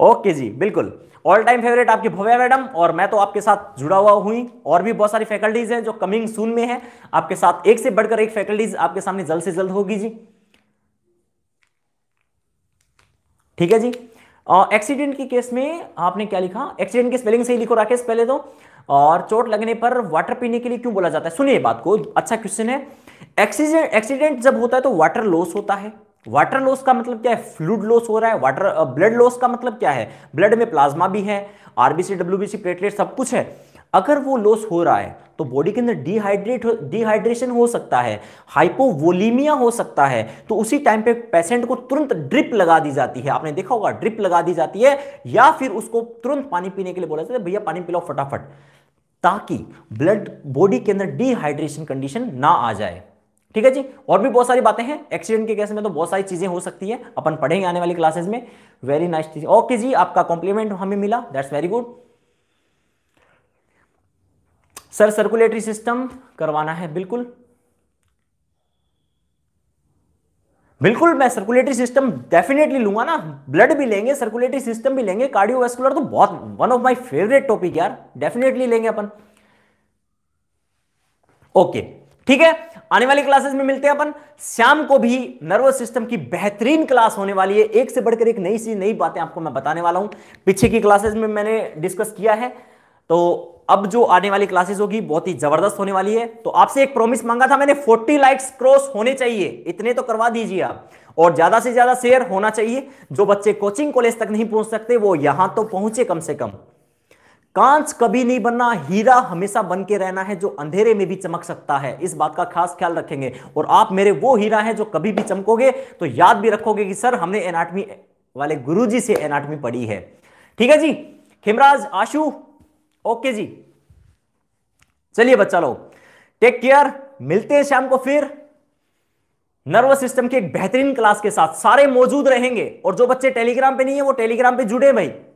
ओके (laughs) जी बिल्कुल ऑल टाइम फेवरेट आपकी भव्या मैडम और मैं तो आपके साथ जुड़ा हुआ हुई और भी बहुत सारी फैकल्टीज हैं जो कमिंग सून में है आपके साथ एक से बढ़कर एक फैकल्टीज आपके सामने जल्द से जल्द होगी जी ठीक है जी एक्सीडेंट के केस में आपने क्या लिखा एक्सीडेंट की स्पेलिंग सही लिखो राकेश पहले तो और चोट लगने पर वाटर पीने के लिए क्यों बोला जाता है सुनिए बात को अच्छा क्वेश्चन है एक्सीडेंट एक्सीडेंट जब होता है तो वाटर लॉस होता है वाटर लॉस का मतलब क्या है फ्लूड लॉस हो रहा है वाटर ब्लड लॉस का मतलब क्या है ब्लड में प्लाज्मा भी है आरबीसी डब्ल्यूबीसी प्लेटलेट सब कुछ है अगर वो लॉस हो रहा है तो बॉडी के अंदर डिहाइड्रेट डिहाइड्रेशन हो सकता है हाइपोवोलीमिया हो सकता है तो उसी टाइम पे पेशेंट को तुरंत ड्रिप लगा दी जाती है आपने देखा होगा ड्रिप लगा दी जाती है या फिर उसको तुरंत पानी पीने के लिए बोला जाता है भैया पानी पिलाओ फटाफट ताकि ब्लड बॉडी के अंदर डिहाइड्रेशन कंडीशन ना आ जाए ठीक है जी और भी बहुत सारी बातें हैं एक्सीडेंट के केस में तो बहुत सारी चीजें हो सकती है अपन पढ़ेंगे आने वाली क्लासेस में वेरी नाइस चीज ओके जी आपका कॉम्प्लीमेंट हमें मिला that's very good sir circulatory system करवाना है बिल्कुल बिल्कुल मैं सर्कुलेटरी सिस्टम डेफिनेटली लूंगा ना ब्लड भी लेंगे सर्कुलेटरी सिस्टम भी लेंगे कार्डियोवेस्कुलर तो बहुत one of my favourite topic यार डेफिनेटली लेंगे अपन ओके ठीक है आने वाली क्लासेस में मिलते हैं अपन शाम को भी नर्वस सिस्टम की बेहतरीन क्लास होने वाली है एक से बढ़कर एक नई सी नई बातें आपको मैं बताने वाला हूं पीछे की क्लासेस में मैंने डिस्कस किया है तो अब जो आने वाली क्लासेस होगी बहुत ही जबरदस्त होने वाली है तो आपसे एक प्रॉमिस मांगा था मैंने 40 लाइक्स क्रॉस होने चाहिए इतने तो करवा दीजिए आप और ज्यादा से ज्यादा शेयर होना चाहिए जो बच्चे कोचिंग कॉलेज तक नहीं पहुंच सकते वो यहां तो पहुंचे कम से कम कांच कभी नहीं बनना हीरा हमेशा बन के रहना है जो अंधेरे में भी चमक सकता है इस बात का खास ख्याल रखेंगे और आप मेरे वो हीरा हैं जो कभी भी चमकोगे तो याद भी रखोगे कि सर हमने एनाटमी वाले गुरुजी से एनाटमी पढ़ी है ठीक है जी खेमराज आशु ओके जी चलिए बच्चा लोग टेक केयर मिलते हैं शाम को फिर नर्वस सिस्टम की एक बेहतरीन क्लास के साथ सारे मौजूद रहेंगे और जो बच्चे टेलीग्राम पे नहीं है वो टेलीग्राम पे जुड़े भाई